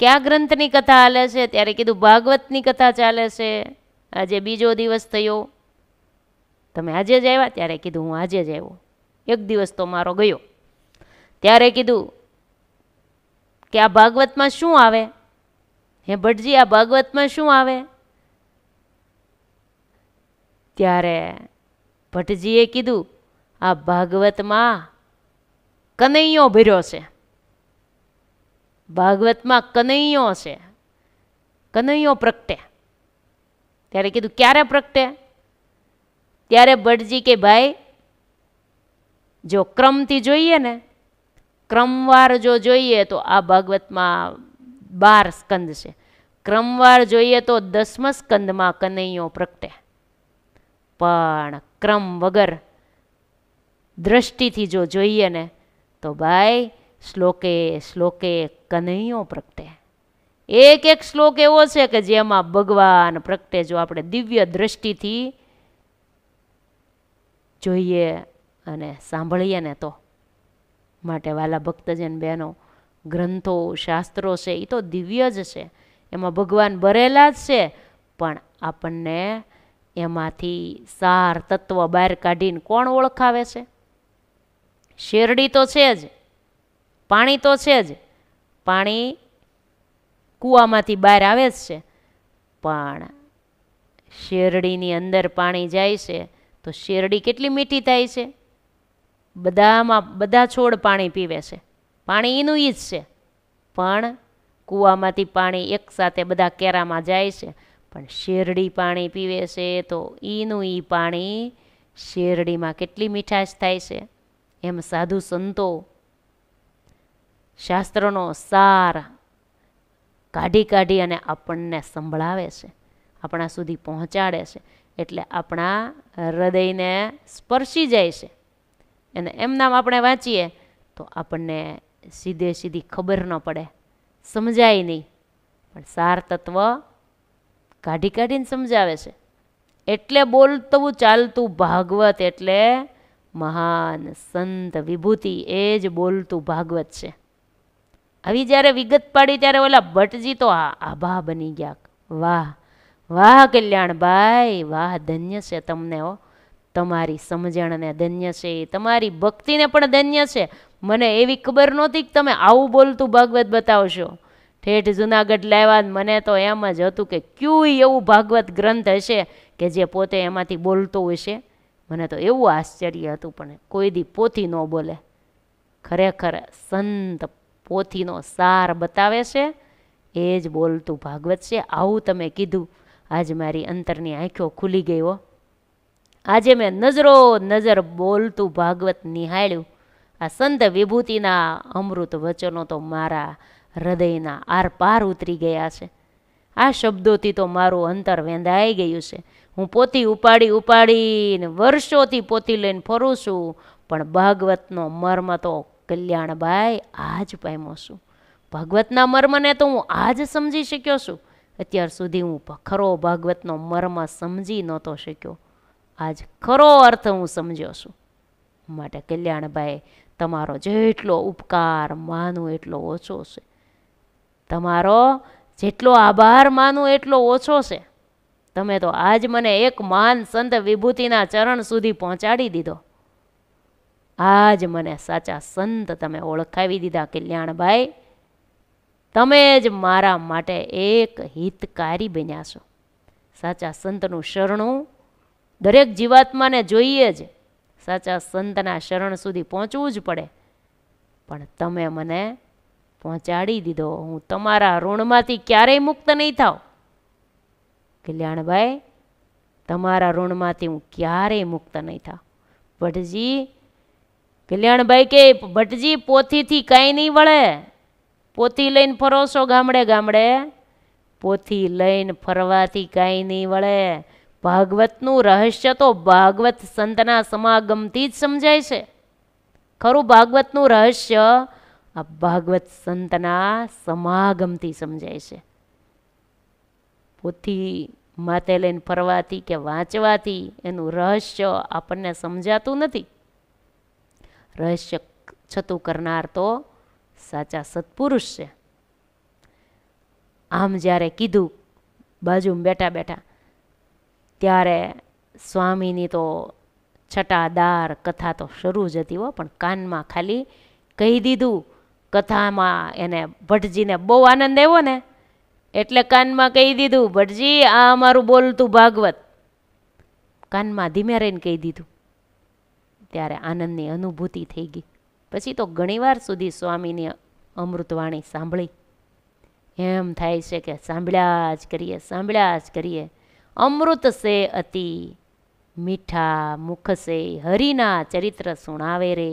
કયા ગ્રંથની કથા ચાલે છે ત્યારે કીધું ભાગવતની કથા ચાલે છે આજે બીજો દિવસ થયો તમે આજે જ આવ્યા ત્યારે કીધું હું આજે જ આવ્યો એક દિવસ તો મારો ગયો ત્યારે કીધું કે આ ભાગવતમાં શું આવે હે ભટજી આ ભાગવતમાં શું આવે ત્યારે ભટજીએ કીધું આ ભાગવતમાં કનૈયો ભર્યો છે ભાગવતમાં કનૈયો છે કનૈયો પ્રગટે ત્યારે કીધું ક્યારે પ્રગટે ત્યારે ભટજી કે ભાઈ જો ક્રમથી જોઈએ ને ક્રમવાર જો જોઈએ તો આ ભાગવતમાં બાર સ્કંદ છે ક્રમવાર જોઈએ તો દસમ સ્કંદમાં કનૈયો પ્રગટે પણ ક્રમ વગર દ્રષ્ટિથી જો જોઈએ ને તો ભાઈ શ્લોકે શ્લોકે કનૈયો પ્રગટે એક એક શ્લોક એવો છે કે જેમાં ભગવાન પ્રગટે જો આપણે દિવ્ય દ્રષ્ટિથી જોઈએ અને સાંભળીએ ને તો માટે વાલા ભક્તજન બહેનો ગ્રંથો શાસ્ત્રો છે એ તો દિવ્ય જ છે એમાં ભગવાન ભરેલા જ છે પણ આપણને એમાંથી સાર તત્વ બહાર કાઢીને કોણ ઓળખાવે છે શેરડી તો છે જ પાણી તો છે જ પાણી કૂવામાંથી બહાર આવે જ છે પણ શેરડીની અંદર પાણી જાય છે તો શેરડી કેટલી મીઠી થાય છે બધામાં બધા છોડ પાણી પીવે છે પાણી એનું ઈ જ છે પણ કૂવામાંથી પાણી એકસાથે બધા કેરામાં જાય છે પણ શેરડી પાણી પીવે છે તો એનું ઈ પાણી શેરડીમાં કેટલી મીઠાશ થાય છે એમ સાધુ સંતો શાસ્ત્રનો સાર કાઢી કાઢી અને આપણને સંભળાવે છે આપણા સુધી પહોંચાડે છે એટલે આપણા હૃદયને સ્પર્શી જાય છે અને એમનામ આપણે વાંચીએ તો આપણને સીધે સીધી ખબર ન પડે સમજાય નહીં પણ સાર તત્વ કાઢી કાઢીને સમજાવે છે એટલે બોલતવું ચાલતું ભાગવત એટલે મહાન સંત વિભૂતિ એ જ બોલતું ભાગવત છે આવી જ્યારે વિગત પાડી ત્યારે ઓલા ભટ્ટજી તો આભા બની ગયા વાહ વાહ કલ્યાણભાઈ વાહ ધન્ય છે તમને હો તમારી સમજણને ધન્ય છે તમારી ભક્તિને પણ ધન્ય છે મને એવી ખબર નહોતી કે તમે આવું બોલતું ભાગવત બતાવશો ઠેઠ જૂનાગઢ લાવ્યા મને તો એમ જ હતું કે ક્યુ એવું ભાગવત ગ્રંથ હશે કે જે પોતે એમાંથી બોલતો હશે મને તો એવું આશ્ચર્ય હતું પણ કોઈ દી પોથી ન બોલે ખરેખર સંત પોથીનો સાર બતાવે છે એ જ બોલતું ભાગવત છે આવું તમે કીધું આજ મારી અંતરની આંખો ખુલી ગઈ હો આજે મેં નજરો નજર બોલતું ભાગવત નિહાળ્યું આ સંત વિભૂતિના અમૃત વચનો તો મારા હૃદયના આરપાર ઉતરી ગયા છે આ શબ્દોથી તો મારું અંતર વેંધાઈ ગયું છે હું પોતી ઉપાડી ઉપાડીને વર્ષોથી પોતી લઈને ફરું છું પણ ભાગવતનો મર્મ તો કલ્યાણભાઈ આજ પામ્યો છું ભાગવતના મર્મને તો હું આ જ સમજી શક્યો છું અત્યાર સુધી હું ખરો ભાગવતનો મર્મ સમજી નહોતો શક્યો આજ ખરો અર્થ હું સમજ્યો છું માટે કલ્યાણભાઈ તમારો જેટલો ઉપકાર માનું એટલો ઓછો છે તમારો જેટલો આભાર માનું એટલો ઓછો છે તમે તો આજ મને એક માન સંત વિભૂતિના ચરણ સુધી પહોંચાડી દીધો આજ મને સાચા સંત તમે ઓળખાવી દીધા કલ્યાણભાઈ તમે જ મારા માટે એક હિતકારી બન્યા છો સાચા સંતનું શરણું દરેક જીવાત્માને જોઈએ જ સાચા સંતના શરણ સુધી પહોંચવું જ પડે પણ તમે મને પહોંચાડી દીધો હું તમારા ઋણમાંથી ક્યારેય મુક્ત નહીં થાવ કલ્યાણભાઈ તમારા ઋણમાંથી હું ક્યારેય મુક્ત નહીં થાવ ભટજી કલ્યાણભાઈ કે ભટજી પોથીથી કાંઈ નહીં વળે પોથી લઈને ફરો છો ગામડે ગામડે પોથી લઈને ફરવાથી કાંઈ નહીં વળે ભાગવતનું રહસ્ય તો ભાગવત સંતના સમાગમથી જ સમજાય છે ખરું ભાગવતનું રહસ્ય આ ભાગવત સંતના સમાગમથી સમજાય છે પોથી માથે લઈને ફરવાથી કે વાંચવાથી એનું રહસ્ય આપણને સમજાતું નથી રહસ્ય છતું કરનાર તો સાચા સત્પુરુષ છે આમ જ્યારે કીધું બાજુમાં બેઠા બેઠા ત્યારે સ્વામીની તો છટાદાર કથા તો શરૂ જ હતી હો પણ કાનમાં ખાલી કહી દીધું કથામાં એને ભટજીને બહુ આનંદ આવ્યો ને એટલે કાનમાં કહી દીધું ભટજી આ અમારું બોલતું ભાગવત કાનમાં ધીમે રહીને કહી દીધું ત્યારે આનંદની અનુભૂતિ થઈ ગઈ પછી તો ઘણીવાર સુધી સ્વામીની અમૃતવાણી સાંભળી એમ થાય છે કે સાંભળ્યા જ કરીએ સાંભળ્યા જ કરીએ અમૃત સે અતિ મીઠા મુખ સે હરિના ચરિત્ર સુણાવે રે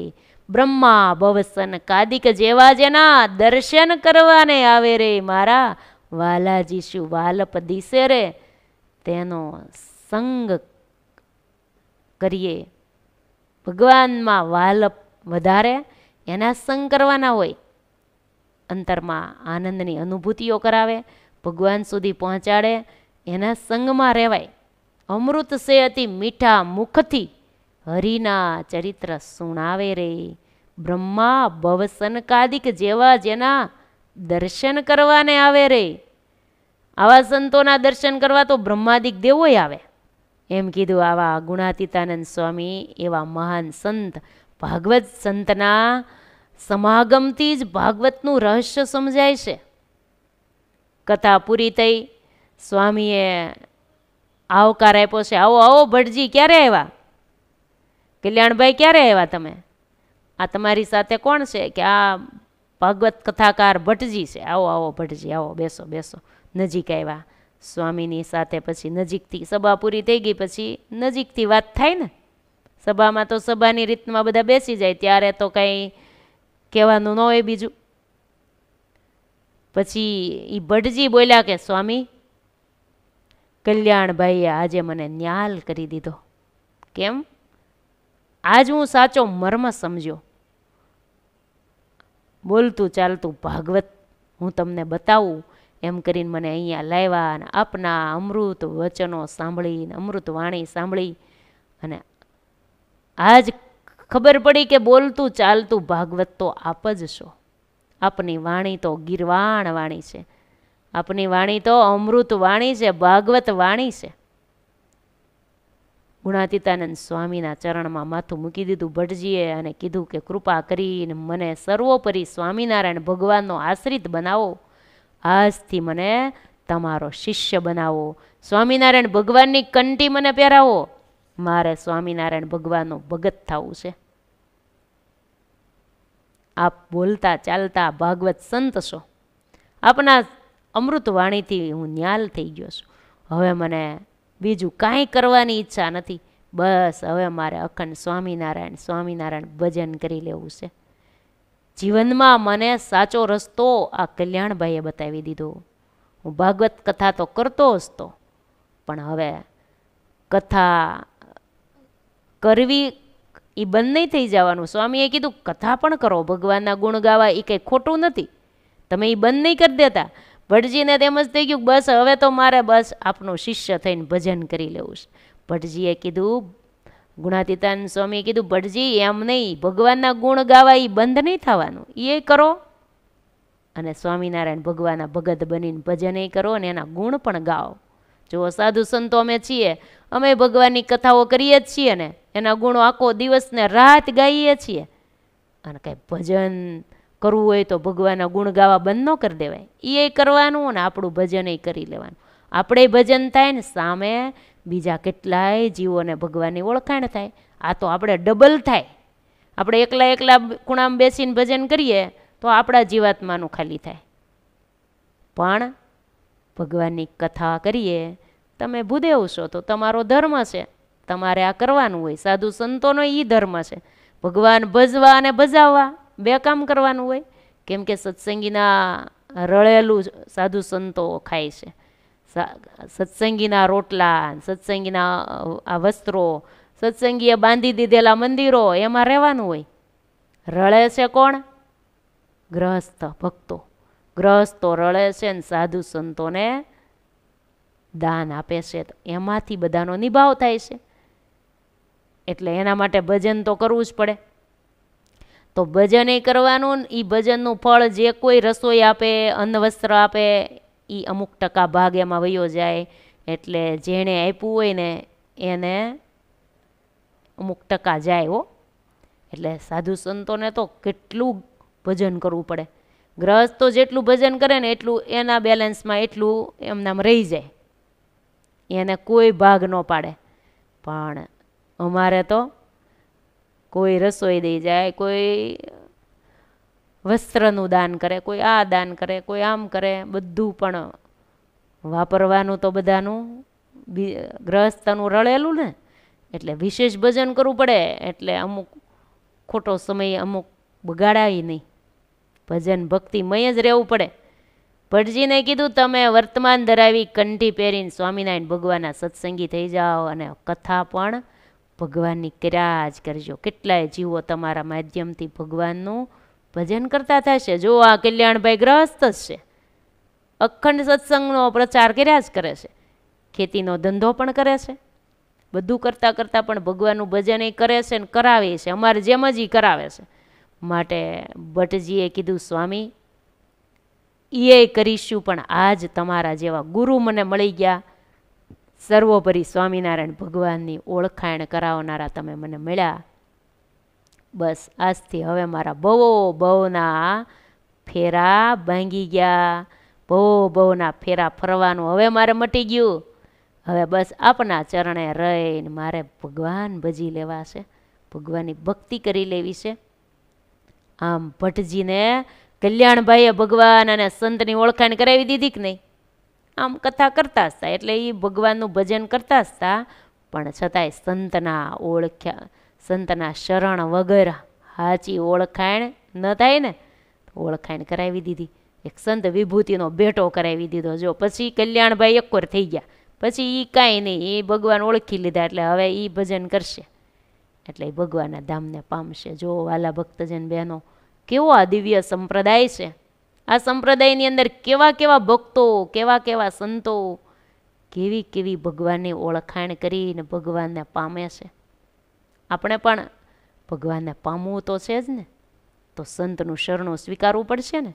બ્રહ્મા ભવસન કાદિક જેવા જેના દર્શન કરવાને આવે રે મારા વાલાજી શું વાલપ દિશે રે તેનો સંગ કરીએ ભગવાનમાં વાલપ વધારે એના સંગ કરવાના હોય અંતરમાં આનંદની અનુભૂતિઓ કરાવે ભગવાન સુધી પહોંચાડે એના સંગમાં રહેવાય અમૃત સે અતિ મીઠા મુખથી હરિના ચરિત્ર સુણાવે રે બ્રહ્મા ભવસન કાદિક જેવા જેના દર્શન કરવાને આવે રે આવા સંતોના દર્શન કરવા તો બ્રહ્માદિક દેવોય આવે એમ કીધું આવા ગુણાતીતાનંદ સ્વામી એવા મહાન સંત ભાગવત સંતના સમાગમથી જ ભાગવતનું રહસ્ય સમજાય છે કથા પૂરી થઈ સ્વામીએ આવકાર આપ્યો છે આવો આવો ભટજી ક્યારે આવ્યા કલ્યાણભાઈ ક્યારે આવ્યા તમે આ તમારી સાથે કોણ છે કે આ ભાગવત કથાકાર ભટજી છે આવો આવો ભટજી આવો બેસો બેસો નજીક આવ્યા સ્વામીની સાથે પછી નજીકથી સભા પૂરી થઈ ગઈ પછી નજીકથી વાત થાય ને સભામાં તો સભાની રીતમાં બધા બેસી જાય ત્યારે તો કંઈ કહેવાનું ન હોય બીજું પછી એ ભટજી બોલ્યા કે સ્વામી કલ્યાણભાઈએ આજે મને ન્યાલ કરી દીધો કેમ આજ હું સાચો મર્મ સમજ્યો બોલતું ચાલતું ભાગવત હું તમને બતાવું એમ કરીને મને અહીંયા લાવ્યા અને આપના અમૃત વચનો સાંભળીને અમૃત વાણી સાંભળી અને આજ ખબર પડી કે બોલતું ચાલતું ભાગવત તો આપ જ છો આપની વાણી તો ગીરવાણ વાણી છે આપની વાણી તો અમૃત વાણી છે ભાગવત વાણી છે ગુણાતીતાનંદ સ્વામીના ચરણમાં માથું મૂકી દીધું ભટજીએ અને કીધું કે કૃપા કરીને મને સર્વોપરી સ્વામિનારાયણ ભગવાનનો આશ્રિત બનાવો આજથી મને તમારો શિષ્ય બનાવો સ્વામિનારાયણ ભગવાનની કંટી મને પહેરાવો મારે સ્વામિનારાયણ ભગવાનનો ભગત થવું છે આપ બોલતા ચાલતા ભાગવત સંત આપના અમૃતવાણીથી હું ન્યાલ થઈ ગયો છું હવે મને બીજું કાંઈ કરવાની ઈચ્છા નથી બસ હવે મારે અખંડ સ્વામિનારાયણ સ્વામિનારાયણ ભજન કરી લેવું છે જીવનમાં મને સાચો રસ્તો આ કલ્યાણભાઈએ બતાવી દીધો હું ભાગવત કથા તો કરતો હતો પણ હવે કથા કરવી એ બંધ નહીં થઈ જવાનું સ્વામીએ કીધું કથા પણ કરો ભગવાનના ગુણ ગાવા એ કંઈ ખોટું નથી તમે એ બંધ નહીં કરી દેતા ભટજીને તેમ જ થઈ ગયું બસ હવે તો મારે બસ આપનું શિષ્ય થઈને ભજન કરી લેવું છે ભટજીએ કીધું ગુણાતીતાન સ્વામીએ કીધું ભટજી એમ નહીં ભગવાનના ગુણ ગાવા એ બંધ નહીં થવાનું એ કરો અને સ્વામિનારાયણ ભગવાનના ભગત બનીને ભજનય કરો અને એના ગુણ પણ ગાઓ જો સાધુ સંતો અમે છીએ અમે ભગવાનની કથાઓ કરીએ જ છીએ ને એના ગુણો આખો દિવસને રાત ગાઈએ છીએ અને કાંઈ ભજન કરવું હોય તો ભગવાનના ગુણ ગાવા બંધ ન કરી દેવાય એ કરવાનું અને આપણું ભજન એ કરી લેવાનું આપણે ભજન થાય ને સામે બીજા કેટલાય જીવોને ભગવાનની ઓળખાણ થાય આ તો આપણે ડબલ થાય આપણે એકલા એકલા ખૂણામાં બેસીને ભજન કરીએ તો આપણા જીવાત્માનું ખાલી થાય પણ ભગવાનની કથા કરીએ તમે ભૂદેવ છો તો તમારો ધર્મ છે તમારે આ કરવાનું હોય સાધુ સંતોનો એ ધર્મ છે ભગવાન ભજવા અને ભજાવવા બે કામ કરવાનું હોય કેમ કે સત્સંગીના રળેલું સાધુ સંતો ખાય છે સત્સંગીના રોટલા સત્સંગીના આ વસ્ત્રો સત્સંગીએ બાંધી દીધેલા મંદિરો એમાં રહેવાનું હોય રળે છે કોણ ગ્રહસ્થ ભક્તો ગ્રહસ્થો રળે છે ને સાધુ સંતોને દાન આપે છે તો એમાંથી બધાનો નિભાવ થાય છે એટલે એના માટે ભજન તો કરવું જ પડે તો ભજન એ કરવાનું એ ભજનનું ફળ જે કોઈ રસોઈ આપે અન્ન વસ્ત્ર આપે એ અમુક ટકા ભાગ એમાં વયો જાય એટલે જેણે આપ્યું હોય ને એને અમુક ટકા જાય હો એટલે સાધુ સંતોને તો કેટલું ભજન કરવું પડે ગ્રહસ્થ તો જેટલું ભજન કરે ને એટલું એના બેલેન્સમાં એટલું એમનામ રહી જાય એને કોઈ ભાગ ન પાડે પણ અમારે તો કોઈ રસોઈ દઈ જાય કોઈ વસ્ત્રનું દાન કરે કોઈ આ દાન કરે કોઈ આમ કરે બધું પણ વાપરવાનું તો બધાનું ગ્રહસ્થનું રળેલું ને એટલે વિશેષ ભજન કરવું પડે એટલે અમુક ખોટો સમય અમુક બગાડાય નહીં ભજન ભક્તિમય જ રહેવું પડે ભટજીને કીધું તમે વર્તમાન ધરાવી કંઠી પહેરીને સ્વામિનારાયણ ભગવાનના સત્સંગી થઈ જાઓ અને કથા પણ ભગવાનની ક્રિયા જ કરજો કેટલાય જીવો તમારા માધ્યમથી ભગવાનનું ભજન કરતા થશે જો આ કલ્યાણભાઈ ગ્રહસ્થ છે અખંડ સત્સંગનો પ્રચાર કર્યા જ કરે છે ખેતીનો ધંધો પણ કરે છે બધું કરતાં કરતાં પણ ભગવાનનું ભજન એ કરે છે ને કરાવે છે અમારે જેમ જ એ કરાવે છે માટે ભટ્ટજીએ કીધું સ્વામી એ કરીશું પણ આજ તમારા જેવા ગુરુ મને મળી ગયા સર્વોપરી સ્વામિનારાયણ ભગવાનની ઓળખાણ કરાવનારા તમે મને મળ્યા બસ આજથી હવે મારા બહુ બહુના ફેરા ભાંગી ગયા બહુ બહુના ફેરા ફરવાનું હવે મારે મટી ગયું હવે બસ આપના ચરણે રહીને મારે ભગવાન ભજી લેવા છે ભગવાનની ભક્તિ કરી લેવી છે આમ ભટ્ટજીને કલ્યાણભાઈએ ભગવાન અને સંતની ઓળખાણ કરાવી દીધી કે નહીં આમ કથા કરતા હતા એટલે એ ભગવાનનું ભજન કરતા હતા પણ છતાંય સંતના ઓળખ્યા સંતના શરણ વગર હાચી ઓળખાણ ન થાય ને ઓળખાણ કરાવી દીધી એક સંત વિભૂતિનો ભેટો કરાવી દીધો જો પછી કલ્યાણભાઈ એકવાર થઈ ગયા પછી એ કાંઈ નહીં એ ભગવાન ઓળખી લીધા એટલે હવે એ ભજન કરશે એટલે ભગવાનના ધામને પામશે જો વાલા ભક્તજન બહેનો કેવો આ દિવ્ય સંપ્રદાય છે આ સંપ્રદાયની અંદર કેવા કેવા ભક્તો કેવા કેવા સંતો કેવી કેવી ભગવાનની ઓળખાણ કરીને ભગવાનને પામે છે આપણે પણ ભગવાનને પામવું તો છે જ ને તો સંતનું શરણું સ્વીકારવું પડશે ને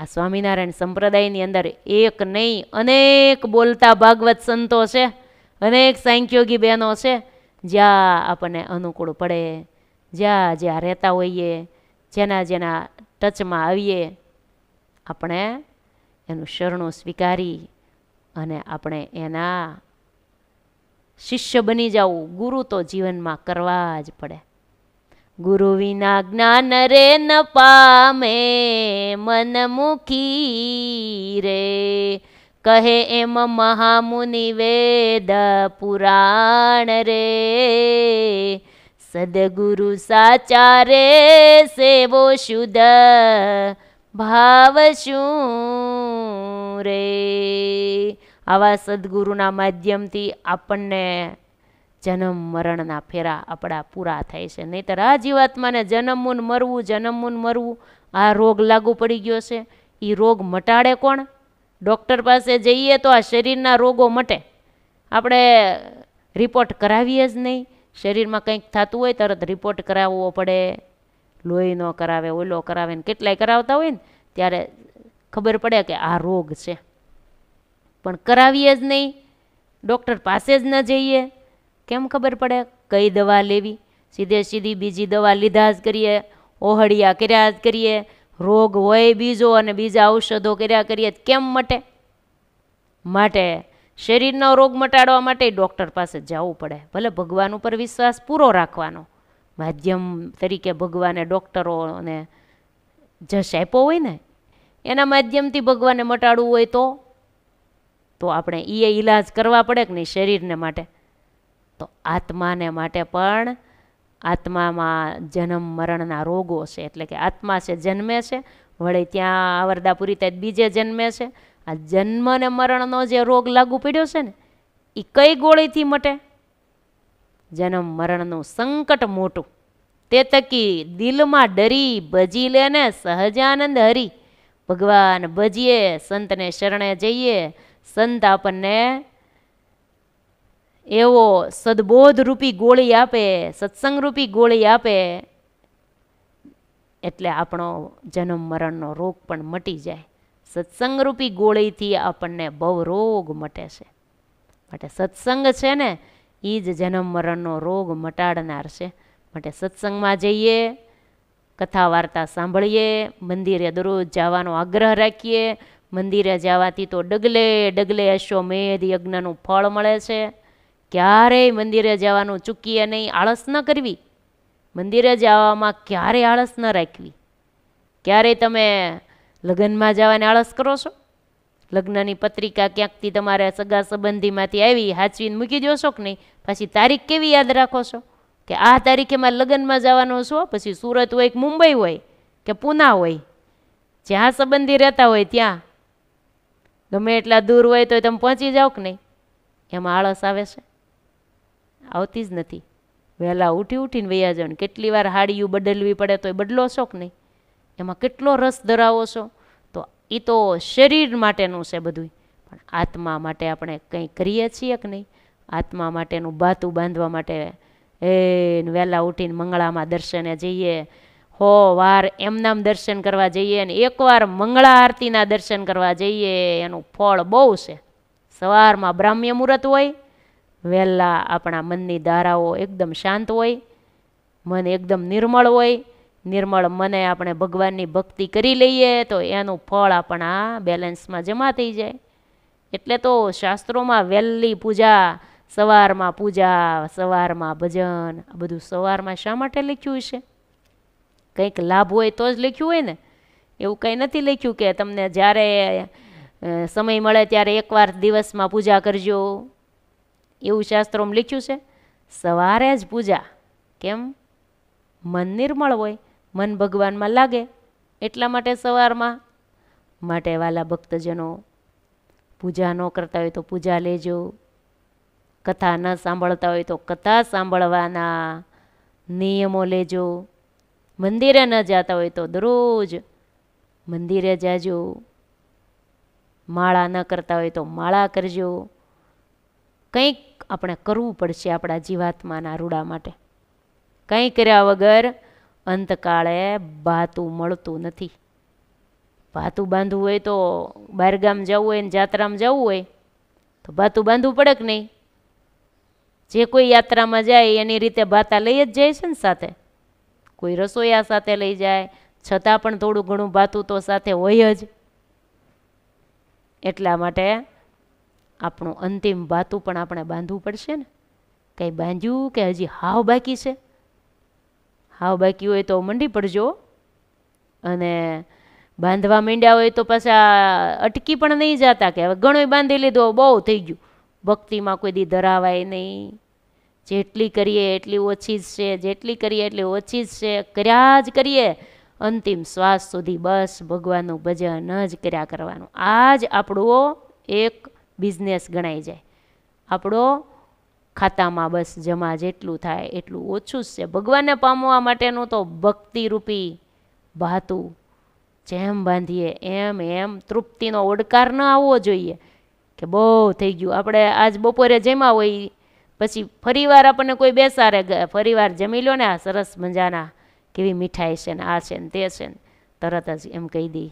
આ સ્વામિનારાયણ સંપ્રદાયની અંદર એક નહીં અનેક બોલતા ભાગવત સંતો છે અનેક સાંખ્યોગી બહેનો છે જ્યાં આપણને અનુકૂળ પડે જ્યાં જ્યાં રહેતા હોઈએ જેના જેના ટચમાં આવીએ આપણે એનું શરણો સ્વીકારી અને આપણે એના શિષ્ય બની જવું ગુરુ તો જીવનમાં કરવા જ પડે ગુરુ વિના જ્ઞાન રે ન પામે મનમુખી રે કહે એમ મહામુનિ વેદ પુરાણ રે સદગુરુ સાચારે સેવો શુદ્ધ ભાવ શું રે આવા સદગુરુના માધ્યમથી આપણને જન્મ મરણના ફેરા આપણા પૂરા થાય છે નહીતર આ જીવાત્માને જન્મવું મરવું જન્મવું મરવું આ રોગ લાગુ પડી ગયો છે એ રોગ મટાડે કોણ ડૉક્ટર પાસે જઈએ તો આ શરીરના રોગો મટે આપણે રિપોર્ટ કરાવીએ જ નહીં શરીરમાં કંઈક થતું હોય તરત રિપોર્ટ કરાવવો પડે લોહી ન કરાવે ઓલો કરાવે ને કેટલાય કરાવતા હોય ને ત્યારે ખબર પડે કે આ રોગ છે પણ કરાવીએ જ નહીં ડૉક્ટર પાસે જ ન જઈએ કેમ ખબર પડે કઈ દવા લેવી સીધે સીધી બીજી દવા લીધા જ કરીએ ઓહળિયા કર્યા જ કરીએ રોગ હોય બીજો અને બીજા ઔષધો કર્યા કરીએ કેમ મટે માટે શરીરનો રોગ મટાડવા માટે ડૉક્ટર પાસે જવું પડે ભલે ભગવાન ઉપર વિશ્વાસ પૂરો રાખવાનો માધ્યમ તરીકે ભગવાને ડૉક્ટરોને જશ આપ્યો હોય ને એના માધ્યમથી ભગવાનને મટાડવું હોય તો તો આપણે એ ઈલાજ કરવા પડે કે નહીં શરીરને માટે તો આત્માને માટે પણ આત્મામાં જન્મ મરણના રોગો છે એટલે કે આત્મા છે જન્મે છે વળી ત્યાં આવરદાપુરી ત્યાં બીજે જન્મે છે આ જન્મ અને મરણનો જે રોગ લાગુ પડ્યો છે ને એ કઈ ગોળીથી મટે જન્મ મરણનું સંકટ મોટું તે તકી દિલમાં ડરી ભજી લે ને સહજાનંદ હરી ભગવાન ભજીએ સંતને શરણે જઈએ સંત આપણને એવો સદબોધરૂપી ગોળી આપે સત્સંગરૂપી ગોળી આપે એટલે આપણો જન્મ મરણનો રોગ પણ મટી જાય સત્સંગરૂપી ગોળીથી આપણને બહુ રોગ મટે છે માટે સત્સંગ છે ને એ જ જન્મ મરણનો રોગ મટાડનાર છે માટે સત્સંગમાં જઈએ કથા વાર્તા સાંભળીએ મંદિરે દરરોજ જવાનો આગ્રહ રાખીએ મંદિરે જવાથી તો ડગલે ડગલે અશ્વમેધ યજ્ઞનું ફળ મળે છે ક્યારેય મંદિરે જવાનું ચૂકીએ નહીં આળસ ન કરવી મંદિરે જવામાં ક્યારેય આળસ ન રાખવી ક્યારેય તમે લગ્નમાં જવાની આળસ કરો છો લગ્નની પત્રિકા ક્યાંકથી તમારા સગા સંબંધીમાંથી આવી હાચવીને મૂકી જોશો કે નહીં પછી તારીખ કેવી યાદ રાખો છો કે આ તારીખે મારે લગ્નમાં જવાનો છો પછી સુરત હોય કે મુંબઈ હોય કે પૂના હોય જ્યાં સંબંધી રહેતા હોય ત્યાં ગમે એટલા દૂર હોય તો તમે પહોંચી જાઓ કે નહીં એમાં આળસ આવે છે આવતી જ નથી વહેલા ઉઠી ઉઠીને વૈયા જાણ કેટલી વાર હાડીયું બદલવી પડે તો એ બદલો છો કે નહીં એમાં કેટલો રસ ધરાવો છો એ તો શરીર માટેનું છે બધું પણ આત્મા માટે આપણે કંઈ કરીએ છીએ કે નહીં આત્મા માટેનું બાતું બાંધવા માટે એ વહેલા ઉઠીને મંગળામાં દર્શને જઈએ હો વાર એમનામ દર્શન કરવા જઈએ ને એકવાર મંગળા આરતીના દર્શન કરવા જઈએ એનું ફળ બહુ છે સવારમાં બ્રાહ્મ્ય મુહૂર્ત હોય વહેલા આપણા મનની ધારાઓ એકદમ શાંત હોય મન એકદમ નિર્મળ હોય નિર્મળ મને આપણે ભગવાનની ભક્તિ કરી લઈએ તો એનું ફળ આપણા બેલેન્સમાં જમા થઈ જાય એટલે તો શાસ્ત્રોમાં વહેલી પૂજા સવારમાં પૂજા સવારમાં ભજન આ બધું સવારમાં શા માટે લખ્યું છે કંઈક લાભ હોય તો જ લખ્યું હોય ને એવું કંઈ નથી લખ્યું કે તમને જ્યારે સમય મળે ત્યારે એકવાર દિવસમાં પૂજા કરજો એવું શાસ્ત્રોમાં લખ્યું છે સવારે જ પૂજા કેમ મન નિર્મળ હોય મન ભગવાનમાં લાગે એટલા માટે સવારમાં માટે વાલા ભક્તજનો પૂજા ન કરતા હોય તો પૂજા લેજો કથા ન સાંભળતા હોય તો કથા સાંભળવાના નિયમો લેજો મંદિરે ન જતા હોય તો દરરોજ મંદિરે જાજો માળા ન કરતા હોય તો માળા કરજો કંઈક આપણે કરવું પડશે આપણા જીવાત્માના રૂડા માટે કંઈ કર્યા વગર અંતકાળે ભાતું મળતું નથી ભાતું બાંધવું હોય તો બહારગામ જવું હોય ને જાત્રામાં જવું હોય તો ભાતું બાંધવું પડે કે નહીં જે કોઈ યાત્રામાં જાય એની રીતે ભાતા લઈ જ જાય છે ને સાથે કોઈ રસોઈયા સાથે લઈ જાય છતાં પણ થોડું ઘણું ભાતું તો સાથે હોય જ એટલા માટે આપણું અંતિમ ભાતું પણ આપણે બાંધવું પડશે ને કંઈ બાંધ્યું કે હજી હાવ બાકી છે હાવ બાકી હોય તો મંડી પડજો અને બાંધવા માંડ્યા હોય તો પાછા અટકી પણ નહીં જતા કે હવે ઘણોય બાંધી લીધો બહુ થઈ ગયું ભક્તિમાં કોઈ દી ધરાવાય નહીં જેટલી કરીએ એટલી ઓછી જ છે જેટલી કરીએ એટલી ઓછી જ છે કર્યા જ કરીએ અંતિમ શ્વાસ સુધી બસ ભગવાનનું ભજન જ કર્યા કરવાનું આ જ આપણો એક બિઝનેસ ગણાઈ જાય આપણો ખાતામાં બસ જમા જેટલું થાય એટલું ઓછું જ છે ભગવાનને પામવા માટેનું તો ભક્તિરૂપી ભાતું જેમ બાંધીએ એમ એમ તૃપ્તિનો ઓડકાર ન આવવો જોઈએ કે બહુ થઈ ગયું આપણે આજ બપોરે જમ્યા હોય પછી ફરીવાર આપણને કોઈ બેસારે ફરીવાર જમી લો ને આ સરસ મજાના કેવી મીઠાઈ છે ને આ છે ને તે છે ને તરત જ એમ કહી દઈ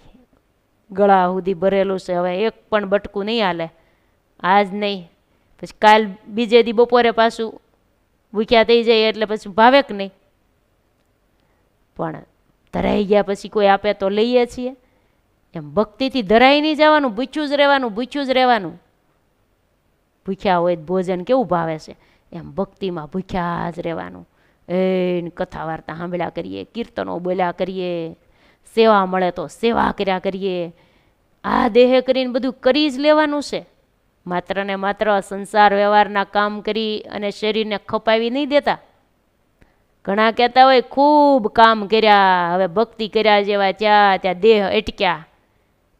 ગળા સુધી ભરેલું છે હવે એક પણ બટકું નહીં હાલે આજ નહીં પછી કાલ બીજે દી બપોરે પાછું ભૂખ્યા થઈ જાય એટલે પછી ભાવે કે નહીં પણ ધરાઈ ગયા પછી કોઈ આપે તો લઈએ છીએ એમ ભક્તિથી ધરાઈ નહીં જવાનું ભૂચ્યું જ રહેવાનું ભૂખ્યું જ રહેવાનું ભૂખ્યા હોય ભોજન કેવું ભાવે છે એમ ભક્તિમાં ભૂખ્યા જ રહેવાનું એને કથા વાર્તા સાંભળ્યા કરીએ કીર્તનો બોલ્યા કરીએ સેવા મળે તો સેવા કર્યા કરીએ આ દેહ કરીને બધું કરી જ લેવાનું છે માત્ર ને માત્ર સંસાર વ્યવહારના કામ કરી અને શરીરને ખપાવી નહીં દેતા ઘણા કહેતા હોય ખૂબ કામ કર્યા હવે ભક્તિ કર્યા જેવા ત્યાં ત્યાં દેહ અટક્યા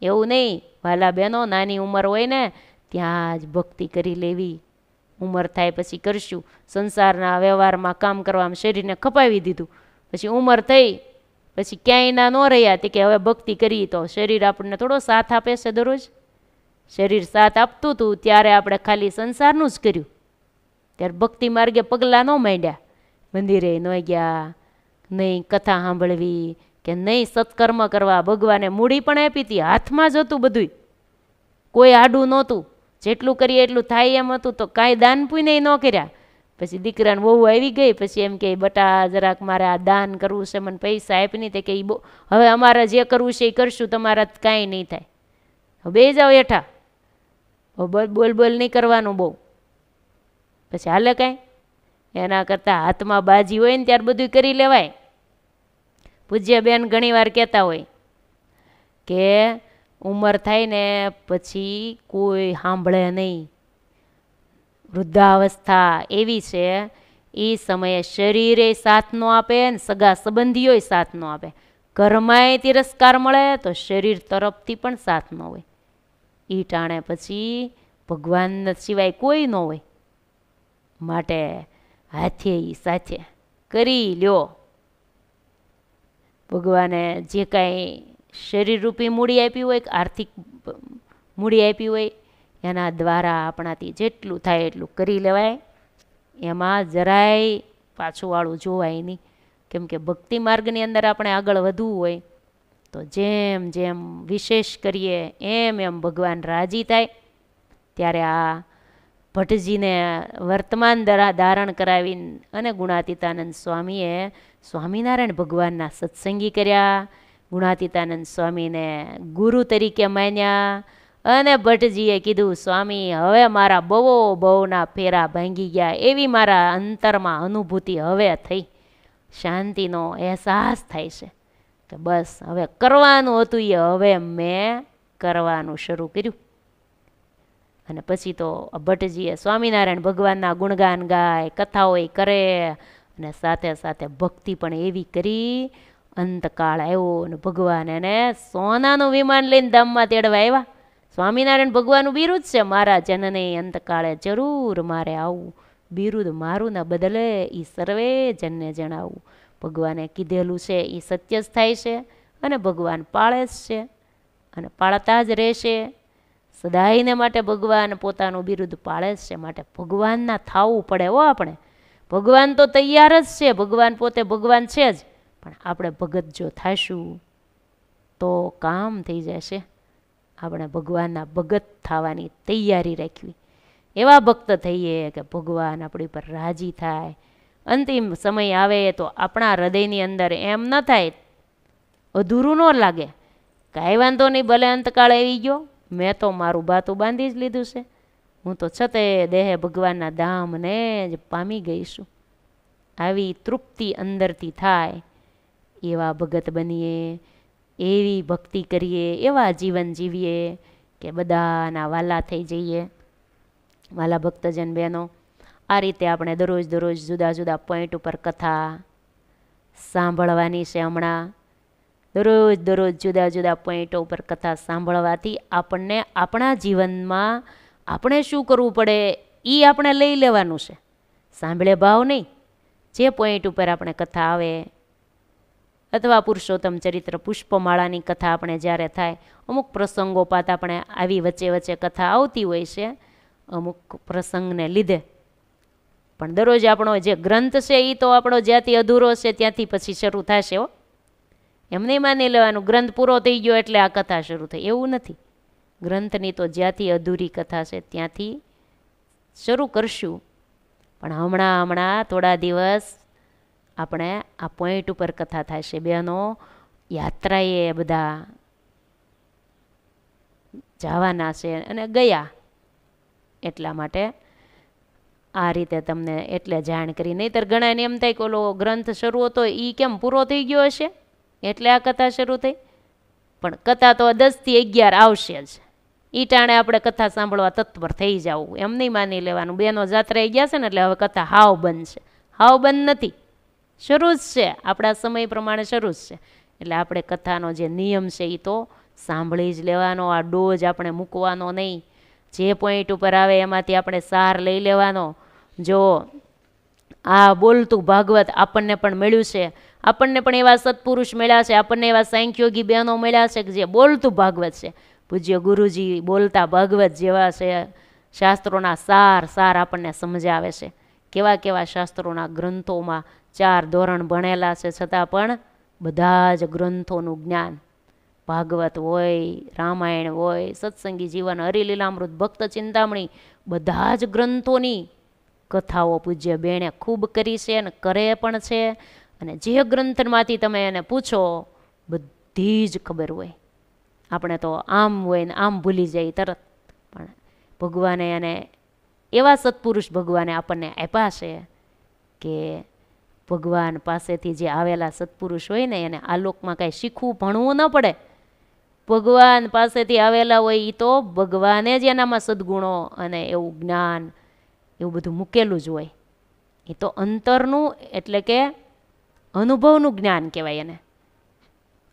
એવું નહીં વાલા બહેનો નાની ઉંમર હોય ને ત્યાં જ ભક્તિ કરી લેવી ઉંમર થાય પછી કરશું સંસારના વ્યવહારમાં કામ કરવામાં શરીરને ખપાવી દીધું પછી ઉંમર થઈ પછી ક્યાંય ના ન રહ્યા તે કે હવે ભક્તિ કરી તો શરીર આપણને થોડો સાથ આપે છે દરરોજ શરીર સાથ આપતું હતું ત્યારે આપણે ખાલી સંસારનું જ કર્યું ત્યારે ભક્તિ માર્ગે પગલાં ન માંડ્યા મંદિરે ન ગયા નહીં કથા સાંભળવી કે નહીં સત્કર્મ કરવા ભગવાને મૂડી પણ આપી હતી હાથમાં જ હતું બધું કોઈ આડું નહોતું જેટલું કરીએ એટલું થાય એમ હતું તો કાંઈ દાન પુણ્ય ન કર્યા પછી દીકરાને બહુ આવી ગઈ પછી એમ કે બટા જરાક મારે આ દાન કરવું છે મને પૈસા આપી નહીં તે કે એ બહુ હવે અમારે જે કરવું છે એ કરશું તમારા કાંઈ નહીં થાય હવે જાઓ હેઠા બોલ બોલ બોલ નહીં કરવાનું બહુ પછી હાલે કાંઈ એના કરતાં હાથમાં બાજી હોય ને ત્યારે બધું કરી લેવાય પૂજ્ય બેન ઘણીવાર કહેતા હોય કે ઉંમર થાય ને પછી કોઈ સાંભળે નહીં વૃદ્ધાવસ્થા એવી છે એ સમયે શરીરે સાથનો આપે ને સગા સંબંધીઓય સાથનો આપે ઘરમાંય તિરસ્કાર મળે તો શરીર તરફથી પણ સાથ સાથનો હોય એ ટાણે પછી ભગવાન સિવાય કોઈ ન હોય માટે હાથે એ સાથે કરી લ્યો ભગવાને જે કાંઈ શરીરરૂપી મૂડી આપી હોય કે આર્થિક મૂડી આપી હોય એના દ્વારા આપણાથી જેટલું થાય એટલું કરી લેવાય એમાં જરાય પાછુંવાળું જોવાય નહીં કેમ કે ભક્તિ માર્ગની અંદર આપણે આગળ વધવું હોય તો જેમ જેમ વિશેષ કરીએ એમ એમ ભગવાન રાજી થાય ત્યારે આ ભટ્ટજીને વર્તમાન દરા ધારણ કરાવી અને ગુણાતીતાનંદ સ્વામીએ સ્વામિનારાયણ ભગવાનના સત્સંગી કર્યા ગુણાતીતાનંદ સ્વામીને ગુરુ તરીકે માન્યા અને ભટ્ટજીએ કીધું સ્વામી હવે મારા બહુ બહુના ફેરા ભાંગી ગયા એવી મારા અંતરમાં અનુભૂતિ હવે થઈ શાંતિનો અહેસાસ થાય છે તો બસ હવે કરવાનું હતું એ હવે મેં કરવાનું શરૂ કર્યું અને પછી તો ભટ્ટજીએ સ્વામિનારાયણ ભગવાનના ગુણગાન ગાય કથાઓ કરે અને સાથે સાથે ભક્તિ પણ એવી કરી અંતકાળ આવ્યો અને ભગવાન એને સોનાનું વિમાન લઈને ધામમાં તેડવા આવ્યા સ્વામિનારાયણ ભગવાનનું બિરુદ છે મારા જનને અંતકાળે જરૂર મારે આવું બિરુદ મારું ના બદલે એ સર્વે જનને જણાવું ભગવાને કીધેલું છે એ સત્ય જ થાય છે અને ભગવાન પાળે જ છે અને પાળતા જ રહેશે સદાયને માટે ભગવાન પોતાનું બિરુદ પાળે જ છે માટે ભગવાનના થાવું પડે હો આપણે ભગવાન તો તૈયાર જ છે ભગવાન પોતે ભગવાન છે જ પણ આપણે ભગત જો થાશું તો કામ થઈ જશે આપણે ભગવાનના ભગત થવાની તૈયારી રાખવી એવા ભક્ત થઈએ કે ભગવાન આપણી પર રાજી થાય અંતિમ સમય આવે તો આપણા હૃદયની અંદર એમ ન થાય અધૂરું ન લાગે કાંઈ વાંધો નહીં ભલે અંતકાળ આવી ગયો મેં તો મારું બાતું બાંધી જ લીધું છે હું તો છતે દેહે ભગવાનના ધામને જ પામી ગઈ છું આવી તૃપ્તિ અંદરથી થાય એવા ભગત બનીએ એવી ભક્તિ કરીએ એવા જીવન જીવીએ કે બધાના વાલા થઈ જઈએ વાલા ભક્તજન બહેનો આ રીતે આપણે દરરોજ દરરોજ જુદા જુદા પોઈન્ટ ઉપર કથા સાંભળવાની છે હમણાં દરરોજ દરરોજ જુદા જુદા પોઈન્ટો ઉપર કથા સાંભળવાથી આપણને આપણા જીવનમાં આપણે શું કરવું પડે એ આપણે લઈ લેવાનું છે સાંભળે ભાવ નહીં જે પોઈન્ટ ઉપર આપણે કથા આવે અથવા પુરુષોત્તમ ચરિત્ર પુષ્પમાળાની કથા આપણે જ્યારે થાય અમુક પ્રસંગોપાત આપણે આવી વચ્ચે વચ્ચે કથા આવતી હોય છે અમુક પ્રસંગને લીધે પણ દરરોજ આપણો જે ગ્રંથ છે એ તો આપણો જ્યાંથી અધૂરો છે ત્યાંથી પછી શરૂ થશે હો એમને માની લેવાનું ગ્રંથ પૂરો થઈ ગયો એટલે આ કથા શરૂ થઈ એવું નથી ગ્રંથની તો જ્યાંથી અધૂરી કથા છે ત્યાંથી શરૂ કરશું પણ હમણાં હમણાં થોડા દિવસ આપણે આ પોઈન્ટ ઉપર કથા થશે બેનો યાત્રાએ બધા જવાના છે અને ગયા એટલા માટે આ રીતે તમને એટલે જાણ કરી નહીતર ઘણાને એમ થાય કે ઓલો ગ્રંથ શરૂ હતો એ કેમ પૂરો થઈ ગયો હશે એટલે આ કથા શરૂ થઈ પણ કથા તો દસથી અગિયાર આવશે જ એ ટાણે આપણે કથા સાંભળવા તત્પર થઈ જવું એમ નહીં માની લેવાનું બેનો જાત્રાએ ગયા છે ને એટલે હવે કથા હાવ બંધ છે હાવ બંધ નથી શરૂ જ છે આપણા સમય પ્રમાણે શરૂ જ છે એટલે આપણે કથાનો જે નિયમ છે એ તો સાંભળી જ લેવાનો આ ડોઝ આપણે મૂકવાનો નહીં જે પોઈન્ટ ઉપર આવે એમાંથી આપણે સાર લઈ લેવાનો જો આ બોલતું ભાગવત આપણને પણ મળ્યું છે આપણને પણ એવા સત્પુરુષ મળ્યા છે આપણને એવા સાંખ્યોગી બહેનો મળ્યા છે કે જે બોલતું ભાગવત છે પૂજ્ય ગુરુજી બોલતા ભાગવત જેવા છે શાસ્ત્રોના સાર સાર આપણને સમજાવે છે કેવા કેવા શાસ્ત્રોના ગ્રંથોમાં ચાર ધોરણ ભણેલા છે છતાં પણ બધા જ ગ્રંથોનું જ્ઞાન ભાગવત હોય રામાયણ હોય સત્સંગી જીવન હરિલીલામૃત ભક્ત ચિંતામણી બધા જ ગ્રંથોની કથાઓ પૂજ્ય બેણે ખૂબ કરી છે અને કરે પણ છે અને જે ગ્રંથમાંથી તમે એને પૂછો બધી જ ખબર હોય આપણે તો આમ હોય ને આમ ભૂલી જાય તરત પણ ભગવાને એને એવા સત્પુરુષ ભગવાને આપણને આપ્યા છે કે ભગવાન પાસેથી જે આવેલા સત્પુરુષ હોય ને એને આ લોકમાં કાંઈ શીખવું ભણવું ન પડે ભગવાન પાસેથી આવેલા હોય એ તો ભગવાને જ એનામાં સદગુણો અને એવું જ્ઞાન એવું બધું મૂકેલું જ હોય એ તો અંતરનું એટલે કે અનુભવનું જ્ઞાન કહેવાય એને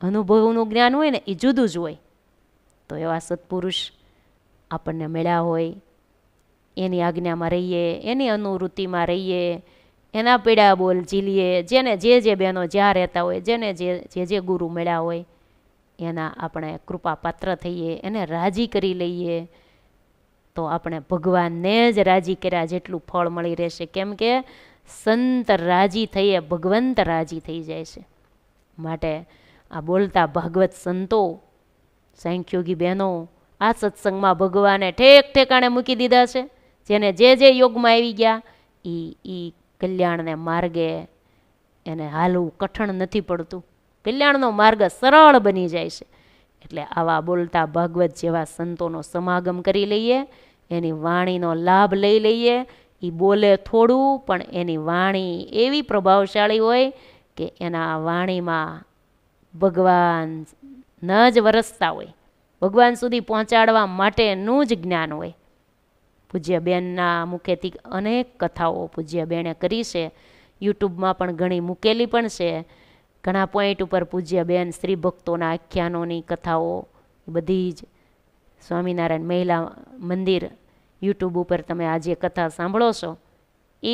અનુભવનું જ્ઞાન હોય ને એ જુદું જ હોય તો એવા સત્પુરુષ આપણને મળ્યા હોય એની આજ્ઞામાં રહીએ એની અનુવૃત્તિમાં રહીએ એના પીડા બોલ ઝીલીએ જેને જે જે બહેનો જ્યાં રહેતા હોય જેને જે જે જે ગુરુ મળ્યા હોય એના આપણે કૃપાપાત્ર થઈએ એને રાજી કરી લઈએ તો આપણે ભગવાનને જ રાજી કર્યા જેટલું ફળ મળી રહેશે કેમ કે સંત રાજી થઈએ ભગવંત રાજી થઈ જાય છે માટે આ બોલતા ભાગવત સંતો સાંખ્યોગી બહેનો આ સત્સંગમાં ભગવાને ઠેક ઠેકાણે મૂકી દીધા છે જેને જે જે યોગમાં આવી ગયા એ એ કલ્યાણને માર્ગે એને હાલવું કઠણ નથી પડતું કલ્યાણનો માર્ગ સરળ બની જાય છે એટલે આવા બોલતા ભાગવત જેવા સંતોનો સમાગમ કરી લઈએ એની વાણીનો લાભ લઈ લઈએ એ બોલે થોડું પણ એની વાણી એવી પ્રભાવશાળી હોય કે એના વાણીમાં ભગવાન ન જ વરસતા હોય ભગવાન સુધી પહોંચાડવા માટેનું જ જ્ઞાન હોય પૂજ્ય મુખેથી અનેક કથાઓ પૂજ્ય કરી છે યુટ્યુબમાં પણ ઘણી મૂકેલી પણ છે ઘણા પોઈન્ટ ઉપર પૂજ્ય બેન સ્ત્રી ભક્તોના આખ્યાનોની કથાઓ બધી જ સ્વામિનારાયણ મહિલા મંદિર યુટ્યુબ ઉપર તમે આજે કથા સાંભળો છો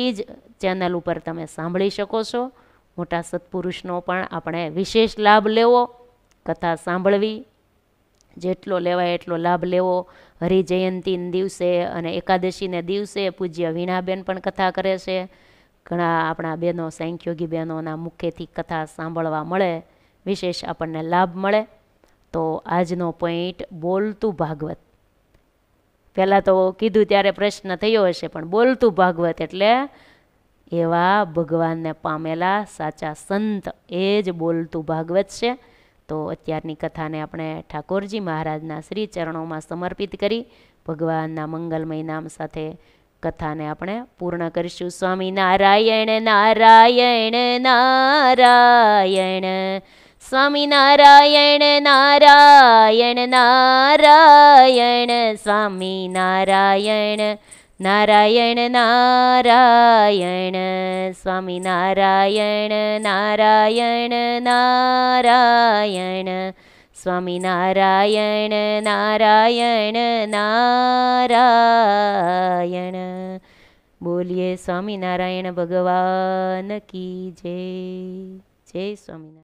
એ જ ચેનલ ઉપર તમે સાંભળી શકો છો મોટા સત્પુરુષનો પણ આપણે વિશેષ લાભ લેવો કથા સાંભળવી જેટલો લેવાય એટલો લાભ લેવો હરિજયંતીને દિવસે અને એકાદશીને દિવસે પૂજ્ય વીણાબેન પણ કથા કરે છે ઘણા આપણા બહેનો સંખ્યોગી બહેનોના મુખેથી કથા સાંભળવા મળે વિશેષ આપણને લાભ મળે તો આજનો પોઈન્ટ બોલતું ભાગવત પહેલાં તો કીધું ત્યારે પ્રશ્ન થયો હશે પણ બોલતું ભાગવત એટલે એવા ભગવાનને પામેલા સાચા સંત એ જ બોલતું ભાગવત છે તો અત્યારની કથાને આપણે ઠાકોરજી મહારાજના શ્રી ચરણોમાં સમર્પિત કરી ભગવાનના મંગલમય નામ સાથે કથાને આપણે પૂર્ણ કરીશું સ્વામી નારાયણ નારાયણ નારાયણ સ્વામી નારાયણ નારાયણ નારાયણ સ્વામી નારાયણ નારાયણ નારાયણ સ્વામી નારાયણ નારાયણ નારાયણ સ્વામિનારાયણ નારાયણ નારાયણ બોલીએ સ્વામી નારાયણ ભગવાન કી જય જય સ્વામિનારાયણ